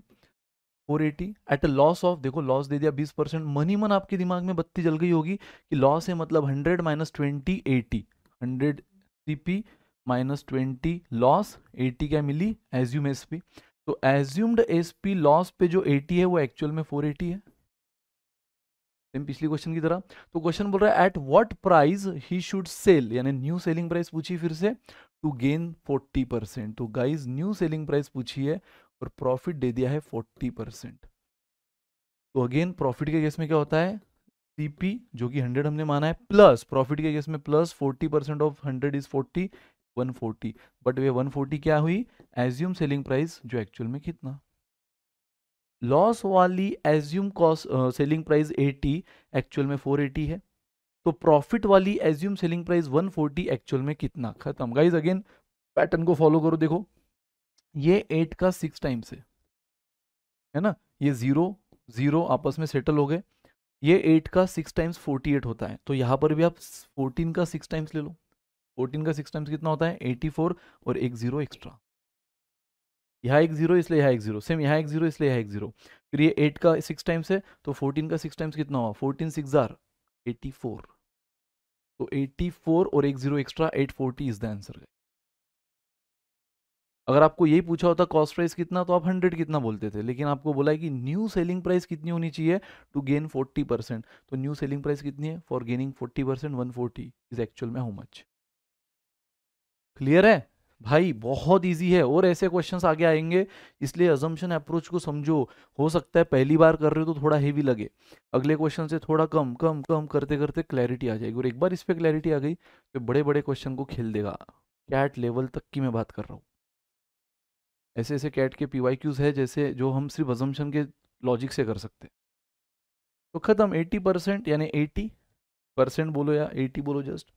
four eighty at a loss of देखो लॉस दे दिया बीस परसेंट मनी मन आपके दिमाग में बत्ती जल गई होगी कि लॉस है मतलब hundred minus twenty eighty hundred C P minus twenty loss eighty क्या मिली एज्यूम एस पी तो एज्यूम्ड एस पी लॉस पे जो एटी है वो एक्चुअल में फोर एटी है पिछली क्वेश्चन की तरह तो क्वेश्चन बोल रहा है at what price he should sell यानी न्यू सेलिंग प्राइस पूछी फिर से टू गेन फोर्टी परसेंट तो गाइज न्यू सेलिंग प्राइस पूछी है और प्रॉफिट दे दिया है फोर्टी परसेंट तो अगेन प्रॉफिट के केस में क्या होता है सीपी जो कि हंड्रेड हमने माना है प्लस प्रॉफिट के केस में plus forty of hundred is forty 140 but वे 140 क्या हुई एज्यूम सेलिंग प्राइस जो एक्चुअल में कितना लॉस वाली assume cost selling price 80 actual में 480 है तो प्रॉफिट वाली एज्यूम सेलिंग प्राइस 140 एक्चुअल में कितना खत्म गाइज अगेन पैटर्न को फॉलो करो देखो ये एट का सिक्स टाइम्स है है ना ये जीरो जीरो आपस में सेटल हो गए ये एट का सिक्स टाइम्स फोर्टी एट होता है तो यहाँ पर भी आप फोर्टीन का सिक्स टाइम्स ले लो 14 का सिक्स टाइम्स कितना होता है 84 और एक जीरो एक्स्ट्रा यहाँ एक जीरो इसलिए यहाँ एक जीरो सेम यहाँ एक जीरो इसलिए यहाँ एक जीरो फिर ये एट का सिक्स टाइम्स है तो फोर्टीन का सिक्स टाइम्स कितना हुआ फोर्टीन सिक्स आर एटी तो एट्टी और एक zero extra eight forty is the answer अगर आपको यही पूछा होता कॉस्ट प्राइस कितना तो आप हंड्रेड कितना बोलते थे लेकिन आपको बोला है कि न्यू सेलिंग प्राइस कितनी होनी चाहिए टू गेन फोर्टी परसेंट तो न्यू सेलिंग प्राइस कितनी है for gaining forty percent one forty is actual में हाउ मच क्लियर है भाई बहुत इजी है और ऐसे क्वेश्चंस आगे आएंगे इसलिए अजम्पन अप्रोच को समझो हो सकता है पहली बार कर रहे हो तो थोड़ा हेवी लगे अगले क्वेश्चन से थोड़ा कम कम कम करते करते क्लैरिटी आ जाएगी और एक बार इस पर क्लैरिटी आ गई तो बड़े बड़े क्वेश्चन को खेल देगा कैट लेवल तक की मैं बात कर रहा हूँ ऐसे ऐसे कैट के पी वाई क्यूज है जैसे जो हम सिर्फ अजम्पन के लॉजिक से कर सकते हैं तो ख़त्म एट्टी परसेंट यानी एटी परसेंट बोलो या एटी बोलो जस्ट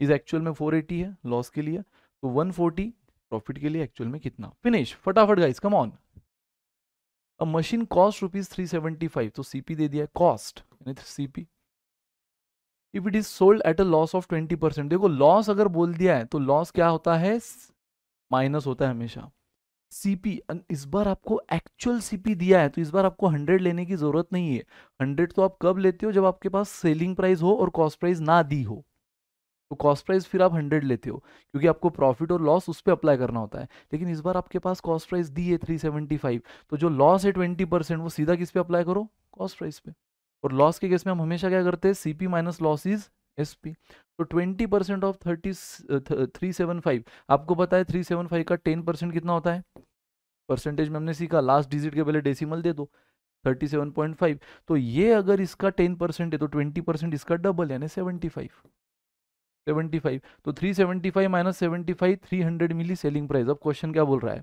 इज एक्चुअल में 480 है लॉस के लिए तो 140 प्रॉफिट के लिए एक्चुअल में कितना फिनिश फटाफट गाइस कम ऑन अब machine cost rupees three seventy five तो सीपी दे दिया कॉस्ट यानी CP if it is sold at a loss of 20 percent देखो लॉस अगर बोल दिया है तो लॉस क्या होता है माइनस होता है हमेशा सीपी इस बार आपको एक्चुअल सीपी दिया है तो इस बार आपको हंड्रेड लेने की जरूरत नहीं है हंड्रेड तो आप कब लेते हो जब आपके पास सेलिंग प्राइस हो और कॉस्ट प्राइस ना दी हो तो कॉस्ट प्राइस फिर आप हंड्रेड लेते हो क्योंकि आपको प्रॉफिट और लॉस उस पर अप्लाई करना होता है लेकिन इस बार आपके पास कॉस्ट प्राइस दी है थ्री सेवेंटी फाइव तो जो लॉस है ट्वेंटी परसेंट वो सीधा किस पे अप्लाई करो कॉस्ट प्राइस पे और लॉस के केस में हम हमेशा क्या करते हैं CP minus loss is S P तो twenty percent of thirty three seven five आपको पता है थ्री सेवन फाइव का टेन परसेंट कितना होता है परसेंटेज में हमने सीखा लास्ट डिजिट के पहले डेसिमल दे दो थर्टी सेवन पॉइंट फाइव तो ये अगर इसका टेन परसेंट है तो ट्वेंटी परसेंट इसका डबल यानी सेवेंटी फाइव सेवेंटी फाइव तो three seventy five minus seventy five three hundred मिली सेलिंग प्राइस अब क्वेश्चन क्या बोल रहा है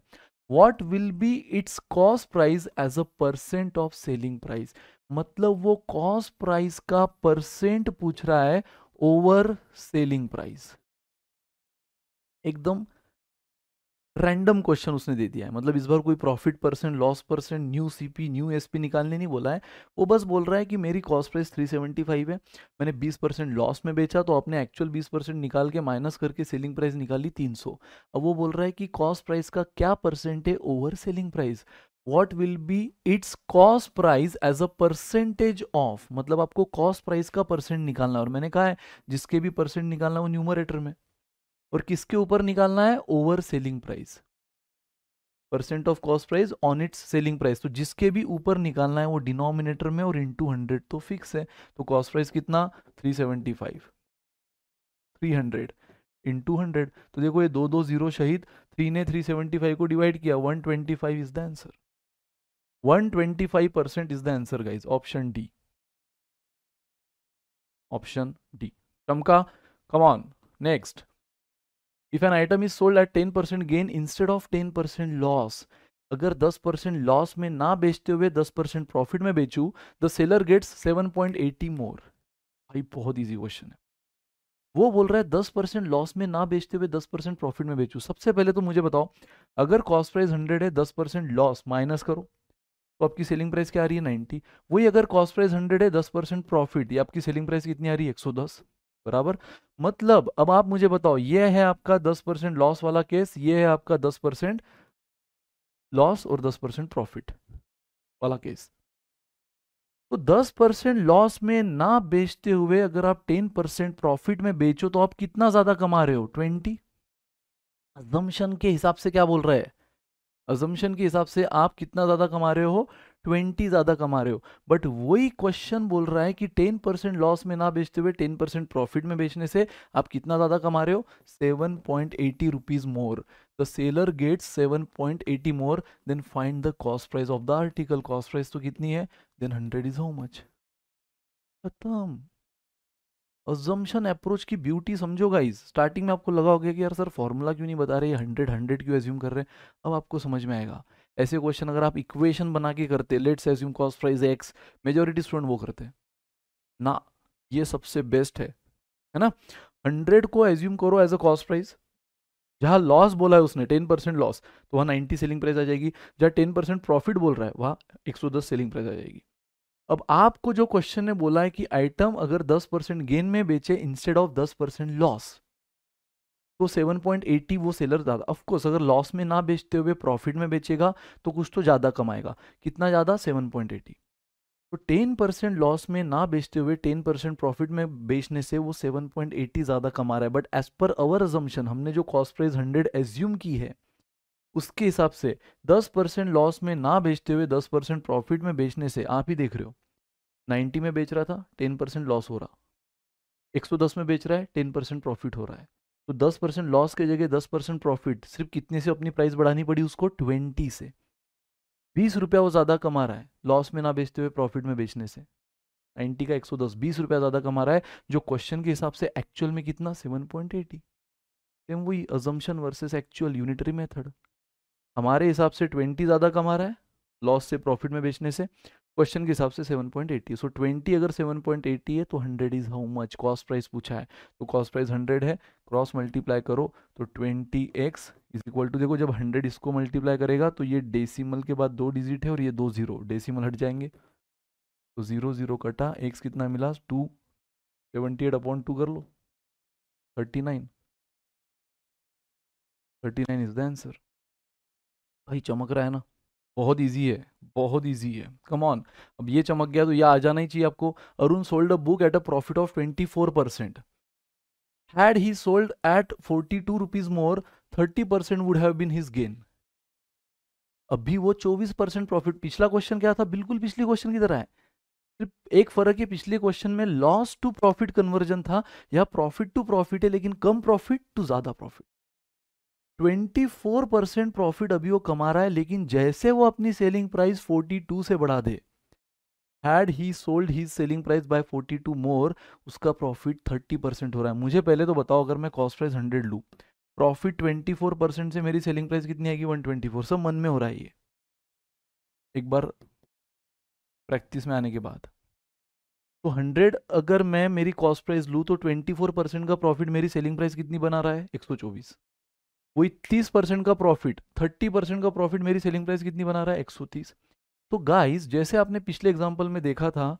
what will be its cost price as a percent of selling price मतलब वो कॉस्ट प्राइस का परसेंट पूछ रहा है ओवर सेलिंग प्राइस एकदम रैंडम क्वेश्चन उसने दे दिया है मतलब इस बार कोई profit percent loss percent new CP new SP निकालने नहीं बोला है वो बस बोल रहा है कि मेरी कॉस्ट प्राइस 375 है मैंने 20 परसेंट लॉस में बेचा तो आपने एक्चुअल 20 परसेंट निकाल के माइनस करके सेलिंग प्राइस निकाली 300 अब वो बोल रहा है कि कॉस्ट प्राइस का क्या परसेंट है over selling price what will be its cost price as a percentage of मतलब आपको कॉस्ट प्राइस का परसेंट निकालना और मैंने कहा है जिसके भी परसेंट निकालना वो न्यूमरेटर में और किसके ऊपर निकालना है over selling price percent of cost price on its selling price तो जिसके भी ऊपर निकालना है वो डिनोमिनेटर में और इंटू हंड्रेड तो फिक्स है तो कॉस्ट प्राइस कितना three seventy five three hundred into hundred तो देखो ये दो दो जीरो शहीद थ्री ने थ्री सेवेंटी फाइव को डिवाइड किया one twenty five is the answer one twenty five percent is the answer guys option D option D चमका come on next if an item is sold at 10% gain instead of 10% loss अगर 10% लॉस में ना बेचते हुए 10% प्रॉफिट में बेचू द सेलर गेट्स 7.80 मोर भाई बहुत ईजी क्वेश्चन है वो बोल रहा है 10% लॉस में ना बेचते हुए 10% प्रॉफिट में बेचू सबसे पहले तो मुझे बताओ अगर कॉस्ट प्राइस 100 है 10% लॉस माइनस करो तो आपकी सेलिंग प्राइस क्या आ रही है 90 वही अगर कॉस्ट प्राइस 100 है 10% प्रॉफिट आपकी सेलिंग प्राइस कितनी आ रही है 110 बराबर मतलब अब आप मुझे बताओ ये है आपका दस परसेंट लॉस वाला केस ये है आपका दस परसेंट लॉस और दस परसेंट प्रॉफिट वाला केस तो दस परसेंट लॉस में ना बेचते हुए अगर आप टेन परसेंट प्रॉफिट में बेचो तो आप कितना ज्यादा कमा रहे हो ट्वेंटी अजम्पन के हिसाब से क्या बोल रहे हैं अजम्पन के हिसाब से आप कितना ज्यादा कमा रहे हो ट्वेंटी ज़्यादा कमा रहे हो बट वही क्वेश्चन बोल रहा है कि टेन परसेंट लॉस में ना बेचते हुए टेन परसेंट प्रॉफिट में बेचने से आप कितना ज़्यादा कमा रहे हो seven point eighty rupees more the seller gets seven point eighty more then find the cost price of the article cost price तो कितनी है then hundred is how much खत्म अजम्पशन अप्रोच की ब्यूटी समझो गाइज स्टार्टिंग में आपको लगा होगा कि यार सर फॉर्मूला क्यों नहीं बता रहे हंड्रेड हंड्रेड क्यों एज्यूम कर रहे हैं अब आपको समझ में आएगा ऐसे क्वेश्चन अगर आप इक्वेशन बना के करते let's assume cost price x majority student वो करते हैं ना ये सबसे बेस्ट है है ना हंड्रेड को एज्यूम करो एज अ कॉस्ट प्राइस जहाँ लॉस बोला है उसने टेन परसेंट लॉस तो वहाँ नाइन्टी सेलिंग प्राइस आ जाएगी जहाँ टेन परसेंट प्रॉफिट बोल रहा है वहाँ एक सौ दस सेलिंग प्राइस आ जाएगी अब आपको जो क्वेश्चन ने बोला है कि आइटम अगर दस परसेंट गेन में बेचे इंस्टेड ऑफ दस परसेंट लॉस तो 7.80 वो सेलर ज़्यादा ऑफकोर्स अगर लॉस में ना बेचते हुए प्रॉफिट में बेचेगा तो कुछ तो ज़्यादा कमाएगा कितना ज़्यादा 7.80 तो 10 परसेंट लॉस में ना बेचते हुए 10 परसेंट प्रॉफिट में बेचने से वो 7.80 ज़्यादा कमा रहा है बट एज़ पर अवर अजम्पन हमने जो कॉस्ट प्राइस 100 एज्यूम की है उसके हिसाब से दस परसेंट लॉस में ना बेचते हुए दस परसेंट प्रॉफिट में बेचने से आप ही देख रहे हो नाइन्टी में बेच रहा था टेन परसेंट लॉस हो रहा एक में बेच रहा है टेन परसेंट प्रॉफिट हो रहा है तो दस परसेंट लॉस के जगह दस परसेंट प्रॉफिट सिर्फ कितने से अपनी प्राइस बढ़ानी पड़ी उसको ट्वेंटी से बीस रुपया वो ज़्यादा कमा रहा है लॉस में ना बेचते हुए प्रॉफिट में बेचने से नाइन्टी का एक सौ दस बीस रुपया ज़्यादा कमा रहा है जो क्वेश्चन के हिसाब से एक्चुअल में कितना सेवन पॉइंट एटी सेम वही assumption versus actual unitary method हमारे हिसाब से ट्वेंटी ज़्यादा कमा रहा है लॉस से प्रॉफिट में बेचने से क्वेश्चन के हिसाब से 7.80 सो अगर 20 अगर 7.80 है तो 100 is how much cost price पूछा है तो कॉस्ट प्राइस 100 है क्रॉस मल्टीप्लाई करो तो 20x x is equal to देखो जब 100 इसको मल्टीप्लाई करेगा तो ये डेसिमल के बाद दो डिजिट है और ये दो जीरो डेसिमल हट जाएंगे तो जीरो जीरो कटा एक्स कितना मिला two
seventy eight upon two कर लो thirty nine
thirty nine is the answer भाई चमक रहा है ना बहुत ईजी है बहुत ईजी है कम ऑन अब ये चमक गया तो ये आ जाना ही चाहिए आपको Arun sold a book at a profit of twenty four percent had he sold at forty two rupees more thirty percent would have been his gain अभी वो चौबीस परसेंट प्रॉफिट पिछला क्वेश्चन क्या था बिल्कुल पिछले क्वेश्चन की तरह है सिर्फ एक फर्क है पिछले क्वेश्चन में लॉस टू प्रॉफिट कन्वर्जन था या प्रॉफिट टू प्रॉफिट है लेकिन कम प्रॉफिट टू ज्यादा प्रॉफिट 24 परसेंट प्रॉफिट अभी वो कमा रहा है लेकिन जैसे वो अपनी सेलिंग प्राइस 42 से बढ़ा दे had he sold he selling price by 42 more उसका प्रॉफिट 30 परसेंट हो रहा है मुझे पहले तो बताओ अगर मैं कॉस्ट प्राइस 100 लूँ प्रॉफिट 24 परसेंट से मेरी सेलिंग प्राइस कितनी आएगी 124 सब मन में हो रहा है ये एक बार प्रैक्टिस में आने के बाद तो 100 अगर मैं मेरी कॉस्ट प्राइस लूँ तो 24 परसेंट का प्रॉफिट मेरी सेलिंग प्राइस कितनी बना रहा है चौबीस वही तीस परसेंट का प्रॉफिट थर्टी परसेंट का प्रॉफिट मेरी सेलिंग प्राइस कितनी बना रहा है एक सौ तीस तो गाइस जैसे आपने पिछले एग्जाम्पल में देखा था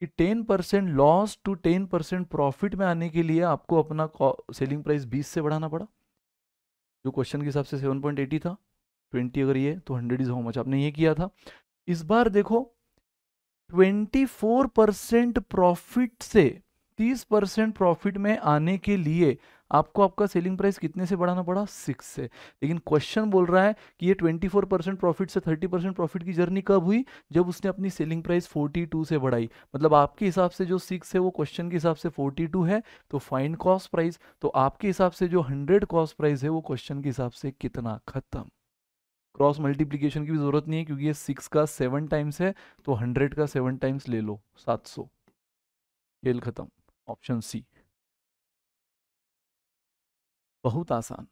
कि ten percent loss to ten percent profit में आने के लिए आपको अपना सेलिंग प्राइस बीस से बढ़ाना पड़ा जो क्वेश्चन के हिसाब से सेवन पॉइंट एटी था ट्वेंटी अगर ये तो हंड्रेड इज हाउ मच आपने ये किया था इस बार देखो ट्वेंटी फोर परसेंट प्रॉफिट से तीस परसेंट प्रॉफिट में आने के लिए आपको आपका सेलिंग प्राइस कितने से बढ़ाना पड़ा सिक्स से लेकिन क्वेश्चन बोल रहा है कि ये ट्वेंटी फोर परसेंट प्रॉफिट से थर्टी परसेंट प्रॉफिट की जर्नी कब हुई जब उसने अपनी सेलिंग प्राइस फोर्टी टू से बढ़ाई मतलब आपके हिसाब से जो सिक्स है वो क्वेश्चन के हिसाब से फोर्टी टू है तो फाइन कॉस्ट प्राइस तो आपके हिसाब से जो हंड्रेड कॉस्ट प्राइस है वो क्वेश्चन के हिसाब से कितना खत्म क्रॉस मल्टीप्लीकेशन की भी जरूरत नहीं है क्योंकि ये सिक्स का सेवन टाइम्स है तो हंड्रेड का सेवन टाइम्स ले लो सात सौ खेल खत्म ऑप्शन सी बहुत आसान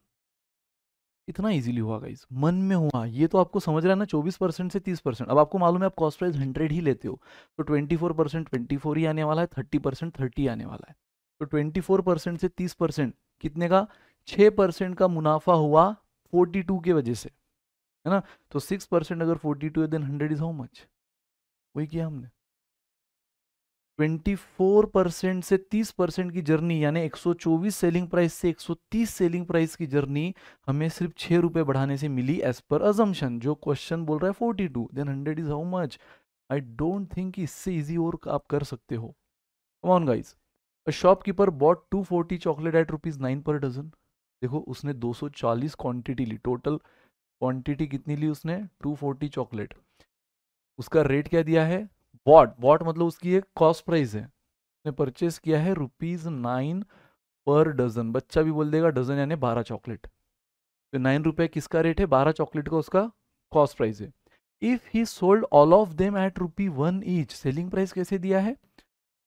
इतना इजीली हुआ गाइज मन में हुआ हाँ, ये तो आपको समझ रहा है ना 24 परसेंट से 30 परसेंट अब आपको मालूम है आप कॉस्ट प्राइस 100 ही लेते हो तो 24 परसेंट ट्वेंटी ही आने वाला है 30 परसेंट थर्टी आने वाला है तो 24 परसेंट से 30 परसेंट कितने का 6 परसेंट का मुनाफा हुआ 42 के वजह से है ना तो 6 परसेंट अगर 42 टू है देन 100 इज हाउ मच वही किया हमने 24 परसेंट से 30 परसेंट की जर्नी यानी 124 सेलिंग प्राइस से 130 सेलिंग प्राइस की जर्नी हमें सिर्फ छह रुपए बढ़ाने से मिली एज पर अजम्पन जो क्वेश्चन बोल रहा है 42 then hundred is how much I don't think इससे इजी और आप कर सकते हो on guys a shopkeeper bought forty chocolate at rupees nine per dozen देखो उसने 240 क्वांटिटी ली टोटल क्वांटिटी कितनी ली उसने 240 चॉकलेट उसका रेट क्या दिया है वॉट वॉट मतलब उसकी एक कॉस्ट प्राइस है उसने परचेस किया है रुपीज नाइन पर डजन बच्चा भी बोल देगा डजन यानी बारह चॉकलेट तो नाइन रुपए किसका रेट है बारह चॉकलेट का उसका कॉस्ट प्राइस है if he sold all of them at rupee one each selling price कैसे दिया है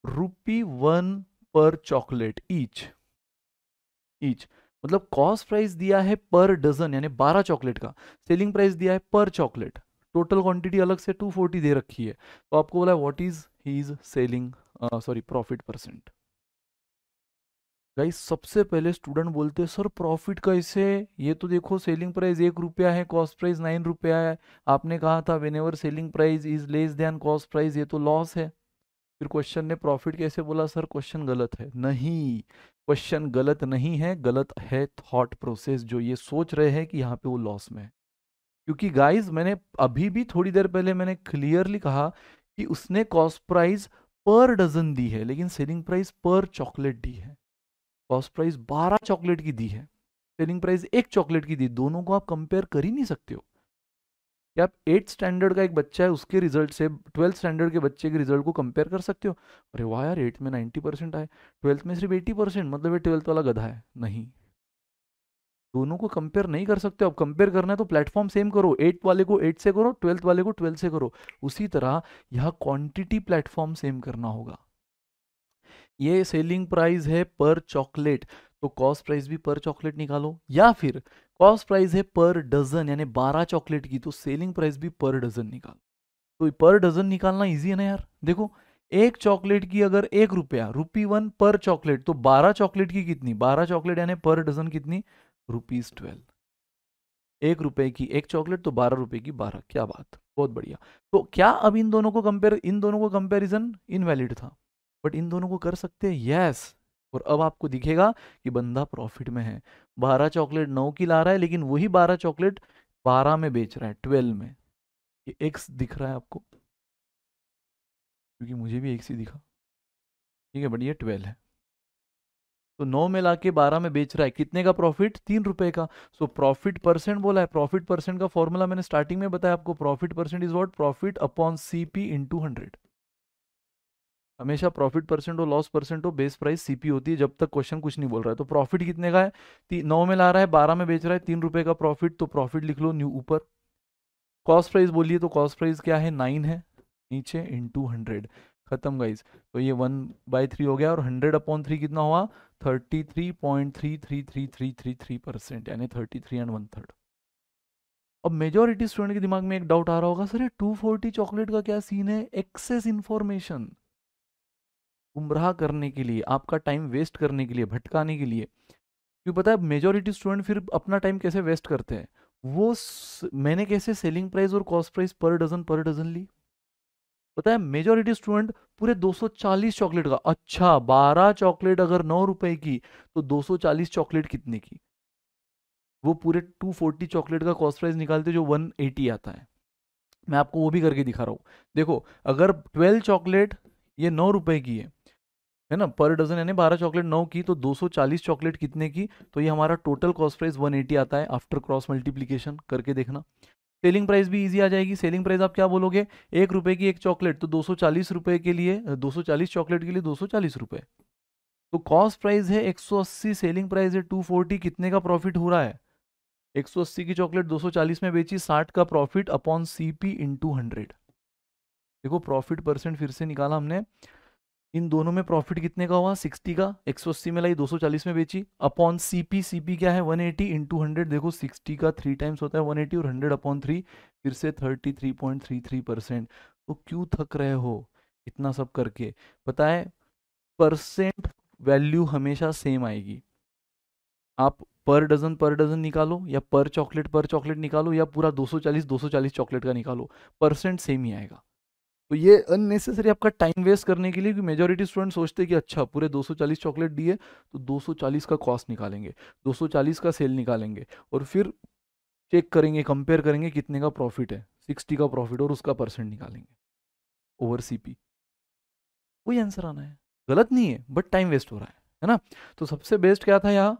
rupee one per chocolate each each मतलब कॉस्ट प्राइस दिया है पर डजन यानी बारह चॉकलेट का सेलिंग प्राइस दिया है पर चॉकलेट टोटल क्वांटिटी अलग से 240 दे रखी है तो आपको बोला what is he is selling sorry profit percent guys सबसे पहले स्टूडेंट बोलते हैं सर प्रॉफिट कैसे ये तो देखो सेलिंग प्राइस एक रुपया है कॉस्ट प्राइस नाइन रुपया है आपने कहा था whenever selling price is less than cost price ये तो लॉस है फिर क्वेश्चन ने प्रॉफिट कैसे बोला सर क्वेश्चन गलत है नहीं क्वेश्चन गलत नहीं है गलत है थॉट प्रोसेस जो ये सोच रहे हैं कि यहाँ पे वो लॉस में है क्योंकि गाइस मैंने अभी भी थोड़ी देर पहले मैंने क्लियरली कहा कि उसने कॉस्ट प्राइस पर डजन दी है लेकिन सेलिंग प्राइस पर चॉकलेट दी है कॉस्ट प्राइस 12 चॉकलेट की दी है सेलिंग प्राइस एक चॉकलेट की दी दोनों को आप कंपेयर कर ही नहीं सकते हो क्या आप एट्थ स्टैंडर्ड का एक बच्चा है उसके रिजल्ट से ट्वेल्थ स्टैंडर्ड के बच्चे के रिजल्ट को कंपेयर कर सकते हो अरे वाह यार एट्थ में नाइन्टी परसेंट आए ट्वेल्थ में सिर्फ एटी परसेंट मतलब ये ट्वेल्थ वाला गधा है नहीं दोनों को कंपेयर नहीं कर सकते अब कंपेयर करना है तो प्लेटफॉर्म सेम करो एट्थ वाले को एट से करो ट्वेल्थ वाले को ट्वेल्थ से करो उसी तरह यह क्वांटिटी प्लेटफॉर्म सेम करना होगा ये सेलिंग प्राइस है पर चॉकलेट तो कॉस्ट प्राइस भी पर चॉकलेट निकालो या फिर कॉस्ट प्राइस है पर डजन यानी बारह चॉकलेट की तो सेलिंग प्राइस भी पर डजन निकालो तो पर डजन निकालना ईजी है ना यार देखो एक चॉकलेट की अगर एक रुपया रुपी वन पर चॉकलेट तो बारह चॉकलेट की कितनी बारह चॉकलेट यानी पर डजन कितनी रुपीज ट्वेल्व एक रुपए की एक चॉकलेट तो बारह रुपए की बारह क्या बात बहुत बढ़िया तो क्या अब इन दोनों को कंपेयर इन दोनों को कंपेरिजन इनवैलिड था बट इन दोनों को कर सकते हैं यस और अब आपको दिखेगा कि बंदा प्रॉफिट में है बारह चॉकलेट नौ की ला रहा है लेकिन वही बारह चॉकलेट बारह में बेच रहा है ट्वेल्व में ये एक्स दिख रहा है आपको क्योंकि मुझे भी एक्स ही दिखा ठीक है बट ये ट्वेल्व है तो नौ में ला के बारह में बेच रहा है कितने का प्रॉफिट तीन रुपए का सो प्रॉफिट परसेंट बोला है प्रॉफिट परसेंट का फॉर्मूला मैंने स्टार्टिंग में बताया आपको profit percent is what profit upon C P into hundred हमेशा प्रॉफिट परसेंट हो लॉस परसेंट हो बेस प्राइस सीपी होती है जब तक क्वेश्चन कुछ नहीं बोल रहा है तो प्रॉफिट कितने का है नौ में ला रहा है बारह में बेच रहा है तीन रुपए का प्रॉफिट तो प्रॉफिट लिख लो न्यू ऊपर कॉस्ट प्राइस बोलिए तो कॉस्ट प्राइस क्या है नाइन है नीचे इन टू हंड्रेड खत्म गाइज तो ये वन बाय थ्री हो गया और हंड्रेड अपॉन थ्री कितना हुआ thirty three point three three three three three three percent यानी thirty three and one third अब मेजोरिटी स्टूडेंट के दिमाग में एक डाउट आ रहा होगा सर ये टू फोर्टी चॉकलेट का क्या सीन है एक्सेस इन्फॉर्मेशन गुमराह करने के लिए आपका टाइम वेस्ट करने के लिए भटकाने के लिए क्यों पता है मेजोरिटी स्टूडेंट फिर अपना टाइम कैसे वेस्ट करते हैं वो मैंने कैसे सेलिंग प्राइस और cost price per dozen per dozen ली पता है मेजोरिटी स्टूडेंट पूरे 240 चॉकलेट का अच्छा 12 चॉकलेट अगर नौ रुपए की तो 240 चॉकलेट कितने की वो पूरे 240 चॉकलेट का कॉस्ट प्राइस निकालते जो 180 आता है मैं आपको वो भी करके दिखा रहा हूँ देखो अगर 12 चॉकलेट ये नौ रुपए की है है ना पर डजन यानी बारह चॉकलेट नौ की तो 240 चॉकलेट कितने की तो ये हमारा टोटल कॉस्ट प्राइस 180 आता है आफ्टर क्रॉस मल्टीप्लीकेशन करके देखना सेलिंग प्राइस भी इजी आ जाएगी सेलिंग प्राइस आप क्या बोलोगे एक रुपए की एक चॉकलेट तो दो सौ के लिए दो चॉकलेट के लिए दो सौ तो कॉस्ट प्राइस है एक सेलिंग प्राइस है टू कितने का प्रॉफिट हो रहा है एक की चॉकलेट दो में बेची साठ का profit upon C P in देखो प्रॉफिट परसेंट फिर से निकाला हमने इन दोनों में प्रॉफिट कितने का हुआ 60 का एक में लाई 240 में बेची अपॉन सीपी सीपी क्या है 180 एटी इंटू देखो 60 का थ्री टाइम्स होता है 180 और 100 अपॉन थ्री फिर से 33.33 परसेंट तो क्यों थक रहे हो इतना सब करके पता है परसेंट वैल्यू हमेशा सेम आएगी आप पर डजन पर डजन निकालो या पर चॉकलेट पर चॉकलेट निकालो या पूरा 240 240 चॉकलेट का निकालो परसेंट सेम ही आएगा तो ये अननेसेसरी आपका टाइम वेस्ट करने के लिए मेजोरिटी स्टूडेंट सोचते हैं कि अच्छा पूरे 240 चॉकलेट दिए तो 240 का कॉस्ट निकालेंगे 240 का सेल निकालेंगे और फिर चेक करेंगे कंपेयर करेंगे कितने का प्रॉफिट है 60 का प्रॉफिट और उसका परसेंट निकालेंगे ओवर सी पी वही आंसर आना है गलत नहीं है बट टाइम वेस्ट हो रहा है है ना तो सबसे बेस्ट क्या था यहाँ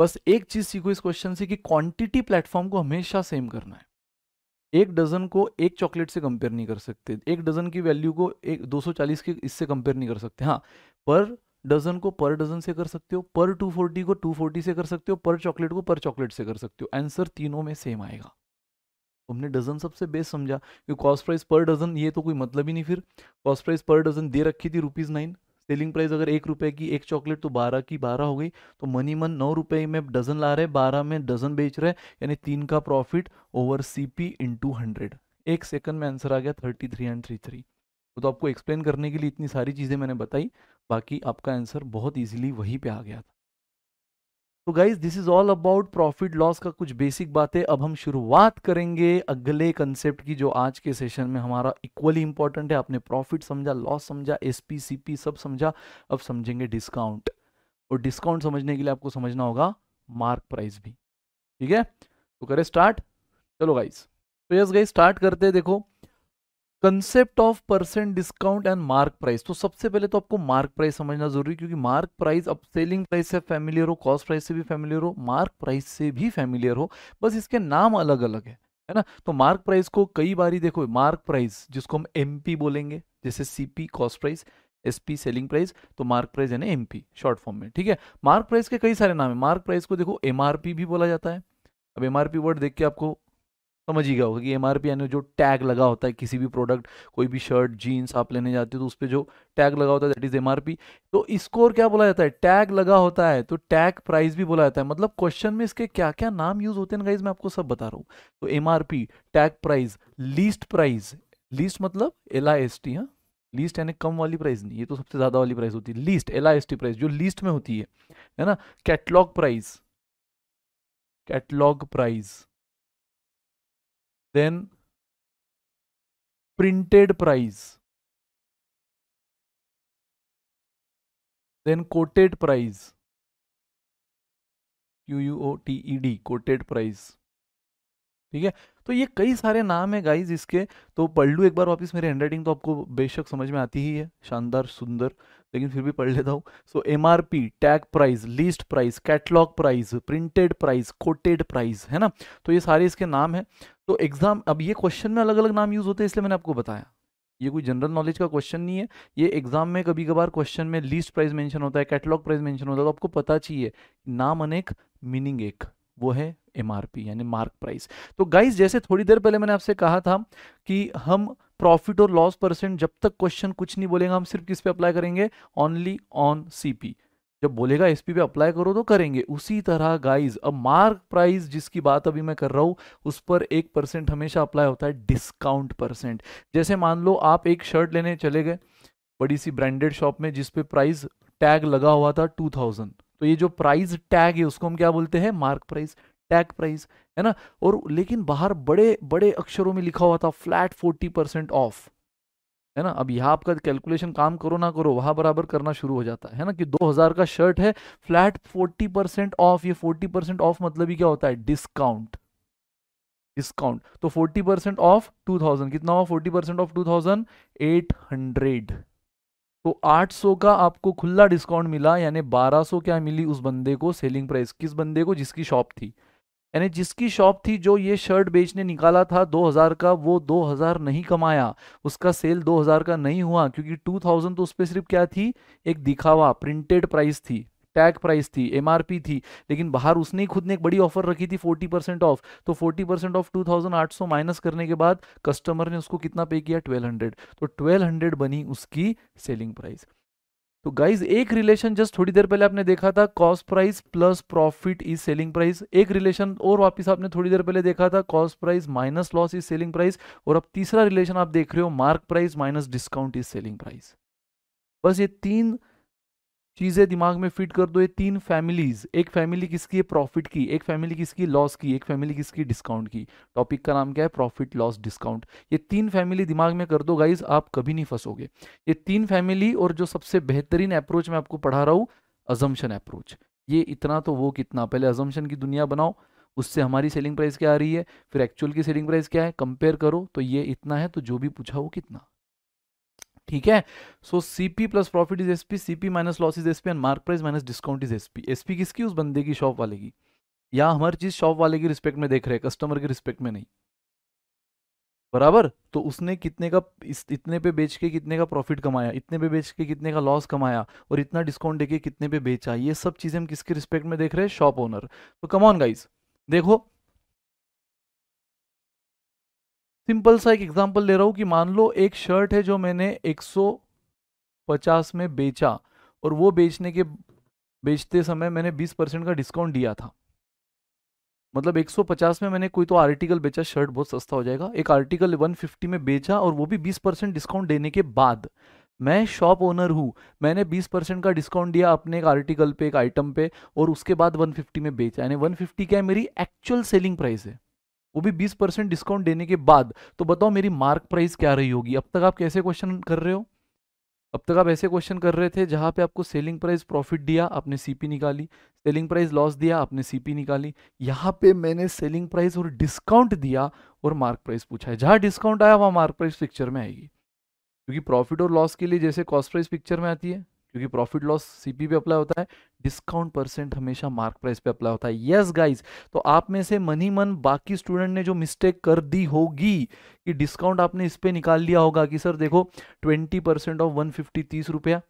बस एक चीज सीखो इस क्वेश्चन से कि क्वांटिटी प्लेटफॉर्म को हमेशा सेम करना है एक डजन को एक चॉकलेट से कंपेयर नहीं कर सकते एक डजन की वैल्यू को एक 240 के इससे कंपेयर नहीं कर सकते हाँ पर डजन को पर डजन से कर सकते हो पर 240 को 240 से कर सकते हो पर चॉकलेट को पर चॉकलेट से कर सकते हो आंसर तीनों में सेम आएगा तुमने डजन सबसे बेस्ट समझा कि कॉस्ट प्राइस पर डजन ये तो कोई मतलब ही नहीं फिर कॉस्ट प्राइस पर डजन दे रखी थी रुपीज़ नाइन सेलिंग प्राइस अगर एक रुपए की एक चॉकलेट तो बारह की बारह हो गई तो मनी मन नौ रुपए में डजन ला रहे बारह में डजन बेच रहे यानी तीन का profit over C P to hundred एक सेकंड में आंसर आ गया thirty three and three three तो आपको एक्सप्लेन करने के लिए इतनी सारी चीज़ें मैंने बताई बाकी आपका आंसर बहुत ईजिली वहीं पे आ गया था तो guys this is all about profit loss का कुछ बेसिक बातें अब हम शुरुआत करेंगे अगले कंसेप्ट की जो आज के सेशन में हमारा इक्वली इंपॉर्टेंट है आपने प्रॉफिट समझा लॉस समझा एस पी सब समझा अब समझेंगे डिस्काउंट और डिस्काउंट समझने के लिए आपको समझना होगा मार्क प्राइस भी ठीक है तो करें स्टार्ट चलो गाइज तो यस गाइज स्टार्ट करते हैं देखो concept of percent discount and mark price तो सबसे पहले तो आपको मार्क प्राइस समझना जरूरी क्योंकि मार्क प्राइस अब सेलिंग प्राइस से फैमिलियर हो कॉस्ट प्राइस से भी फैमिलियर हो मार्क प्राइस से भी फैमिलियर हो बस इसके नाम अलग अलग है है ना तो मार्क प्राइस को कई बार ही देखो मार्क प्राइस जिसको हम एम बोलेंगे जैसे CP cost price SP selling price तो मार्क प्राइस यानी एमपी शॉर्ट फॉर्म में ठीक है मार्क प्राइस के कई सारे नाम है मार्क प्राइस को देखो एमआरपी भी बोला जाता है अब एमआरपी वर्ड देख के आपको समझ ही गया होगा कि एम आर पी यानी जो टैग लगा होता है किसी भी प्रोडक्ट कोई भी शर्ट जीन्स आप लेने जाते हो तो उस पर जो टैग लगा होता है that is M R P तो इसको और क्या बोला जाता है टैग लगा होता है तो टैग प्राइस भी बोला जाता है मतलब क्वेश्चन में इसके क्या क्या नाम यूज होते हैं गाइज मैं आपको सब बता रहा हूँ तो M R P tag price list price list मतलब एल आई एस टी हाँ लीस्ट यानी कम वाली प्राइस नहीं ये तो सबसे ज़्यादा वाली प्राइस होती है list L I S T price जो लीस्ट में होती है है ना catalogue price catalogue price then
printed price then quoted price
q u o t e d quoted price ठीक है तो ये कई सारे नाम है गाइज इसके तो पढ़ लू एक बार वापस मेरे हैंडराइटिंग तो आपको बेशक समझ में आती ही है शानदार सुंदर लेकिन फिर भी पढ़ लेता हूँ so M R P tag price list price catalogue price printed price quoted price है ना तो ये सारे इसके नाम है तो एग्ज़ाम अब ये क्वेश्चन में अलग अलग नाम यूज़ होते हैं इसलिए मैंने आपको बताया ये कोई जनरल नॉलेज का क्वेश्चन नहीं है ये एग्जाम में कभी कभार क्वेश्चन में लिस्ट प्राइस मेंशन होता है कैटलॉग प्राइस मेंशन होता है तो आपको पता चाहिए नाम अनेक मीनिंग एक वो है एम यानी मार्क प्राइस तो गाइस जैसे थोड़ी देर पहले मैंने आपसे कहा था कि हम प्रॉफिट और लॉस परसेंट जब तक क्वेश्चन कुछ नहीं बोलेगा हम सिर्फ किस पे अप्लाई करेंगे ओनली ऑन सीपी जब बोलेगा एसपी पे अप्लाई करो तो करेंगे उसी तरह गाइस अब मार्क प्राइस जिसकी बात अभी मैं कर रहा हूं उस पर एक परसेंट हमेशा अप्लाई होता है डिस्काउंट परसेंट जैसे मान लो आप एक शर्ट लेने चले गए बड़ी सी ब्रांडेड शॉप में जिसपे प्राइस टैग लगा हुआ था टू थाउजेंड तो ये जो प्राइस टैग है उसको हम क्या बोलते हैं मार्क प्राइस टैग प्राइस है ना और लेकिन बाहर बड़े बड़े अक्षरों में लिखा हुआ था फ्लैट फोर्टी परसेंट ऑफ है ना अब यहाँ आपका कैलकुलेशन काम करो ना करो वहाँ बराबर करना शुरू हो जाता है ना कि 2000 का शर्ट है फ्लैट 40 परसेंट ऑफ ये 40 परसेंट ऑफ मतलब ही क्या होता है डिस्काउंट डिस्काउंट तो 40 परसेंट ऑफ 2000 कितना हुआ 40 परसेंट ऑफ 800 तो 800 का आपको खुला डिस्काउंट मिला यानी 1200 क्या मिली उस बंदे को सेलिंग प्राइस किस बंदे को जिसकी शॉप थी यानी जिसकी शॉप थी जो ये शर्ट बेचने निकाला था 2000 का वो 2000 नहीं कमाया उसका सेल 2000 का नहीं हुआ क्योंकि 2000 तो उस पर सिर्फ क्या थी एक दिखावा प्रिंटेड प्राइस थी टैग प्राइस थी एमआरपी थी लेकिन बाहर उसने खुद ने एक बड़ी ऑफर रखी थी 40 परसेंट ऑफ तो 40 परसेंट ऑफ 2800 माइनस करने के बाद कस्टमर ने उसको कितना पे किया 1200 तो 1200 बनी उसकी सेलिंग प्राइस तो गाइज एक रिलेशन जस्ट थोड़ी देर पहले आपने देखा था cost price plus profit is selling price एक रिलेशन और वापस आपने थोड़ी देर पहले देखा था cost price minus loss is selling price और अब तीसरा रिलेशन आप देख रहे हो mark price minus discount is selling price बस ये तीन चीज़ें दिमाग में फिट कर दो ये तीन फैमिलीज एक फैमिली किसकी है प्रॉफिट की एक फैमिली किसकी लॉस की एक फैमिली किसकी डिस्काउंट की टॉपिक का नाम क्या है प्रॉफिट लॉस डिस्काउंट ये तीन फैमिली दिमाग में कर दो गाइज आप कभी नहीं फंसोगे ये तीन फैमिली और जो सबसे बेहतरीन अप्रोच मैं आपको पढ़ा रहा हूँ अजम्पन अप्रोच ये इतना तो वो कितना पहले अजम्पन की दुनिया बनाओ उससे हमारी सेलिंग प्राइस क्या आ रही है फिर एक्चुअल की सेलिंग प्राइस क्या है कंपेयर करो तो ये इतना है तो जो भी पूछा वो कितना ठीक है so C P plus profit is SP P C P minus loss is S P and mark price minus discount is SP SP किसकी उस बंदे की शॉप वाले की या हर चीज़ शॉप वाले की रिस्पेक्ट में देख रहे हैं कस्टमर के रिस्पेक्ट में नहीं बराबर तो उसने कितने का इतने पे बेच के कितने का प्रॉफिट कमाया इतने पे बेच के कितने का लॉस कमाया और इतना डिस्काउंट देके कितने पे बेचा ये सब चीज़ें हम किसके रिस्पेक्ट में देख रहे हैं शॉप ओनर तो कमॉन गाइस देखो सिंपल सा एक एग्जांपल ले रहा हूँ कि मान लो एक शर्ट है जो मैंने 150 में बेचा और वो बेचने के बेचते समय मैंने 20 परसेंट का डिस्काउंट दिया था मतलब 150 में मैंने कोई तो आर्टिकल बेचा शर्ट बहुत सस्ता हो जाएगा एक आर्टिकल 150 में बेचा और वो भी 20 परसेंट डिस्काउंट देने के बाद मैं शॉप ओनर हूँ मैंने 20 परसेंट का डिस्काउंट दिया अपने एक आर्टिकल पे एक आइटम पे और उसके बाद 150 में बेचा यानी 150 क्या है मेरी एक्चुअल सेलिंग प्राइस है वो भी 20 परसेंट डिस्काउंट देने के बाद तो बताओ मेरी मार्क प्राइस क्या रही होगी अब तक आप कैसे क्वेश्चन कर रहे हो अब तक आप ऐसे क्वेश्चन कर रहे थे जहाँ पे आपको सेलिंग प्राइस प्रॉफिट दिया आपने सीपी निकाली सेलिंग प्राइस लॉस दिया आपने सीपी निकाली यहाँ पे मैंने सेलिंग प्राइस और डिस्काउंट दिया और मार्क प्राइस पूछा है जहाँ डिस्काउंट आया वहाँ मार्क प्राइस पिक्चर में आएगी क्योंकि प्रॉफिट और लॉस के लिए जैसे कॉस्ट प्राइस पिक्चर में आती है क्योंकि प्रॉफिट लॉस सीपी पे अप्लाई होता है डिस्काउंट परसेंट हमेशा मार्क प्राइस पे अप्लाई होता है यस गाइस तो आप में से मनी मन बाकी स्टूडेंट ने जो मिस्टेक कर दी होगी कि डिस्काउंट आपने इस पे निकाल लिया होगा कि सर देखो twenty percent of one fifty तीस रुपया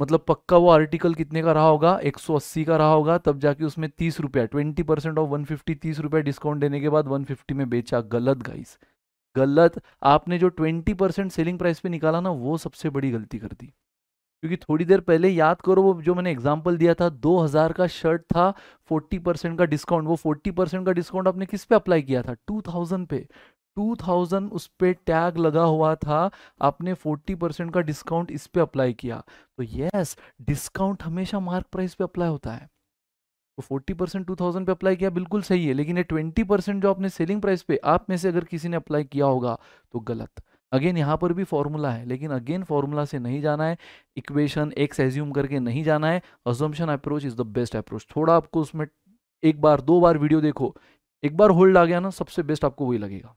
मतलब पक्का वो आर्टिकल कितने का रहा होगा 180 का रहा होगा तब जाके उसमें तीस रुपया twenty percent of one fifty तीस रुपया डिस्काउंट देने के बाद वन फिफ्टी में बेचा गलत गाइस गलत आपने जो ट्वेंटी परसेंट सेलिंग प्राइस पे निकाला ना वो सबसे बड़ी गलती कर दी क्योंकि थोड़ी देर पहले याद करो वो जो मैंने एग्जाम्पल दिया था 2000 का शर्ट था 40 परसेंट का डिस्काउंट वो 40 परसेंट का डिस्काउंट आपने किस पे अप्लाई किया था 2000 पे 2000 उस पर टैग लगा हुआ था आपने 40 परसेंट का डिस्काउंट इस पे अप्लाई किया तो यस डिस्काउंट हमेशा मार्क प्राइस पे अप्लाई होता है तो 40 परसेंट टू पे अप्लाई किया बिल्कुल सही है लेकिन ये 20 परसेंट जो आपने सेलिंग प्राइस पे आप में से अगर किसी ने अप्लाई किया होगा तो गलत अगेन यहाँ पर भी फॉर्मूला है लेकिन अगेन फॉर्मूला से नहीं जाना है इक्वेशन एक्स एज्यूम करके नहीं जाना है assumption approach is the best approach थोड़ा आपको उसमें एक बार दो बार वीडियो देखो एक बार होल्ड आ गया ना सबसे बेस्ट आपको वही लगेगा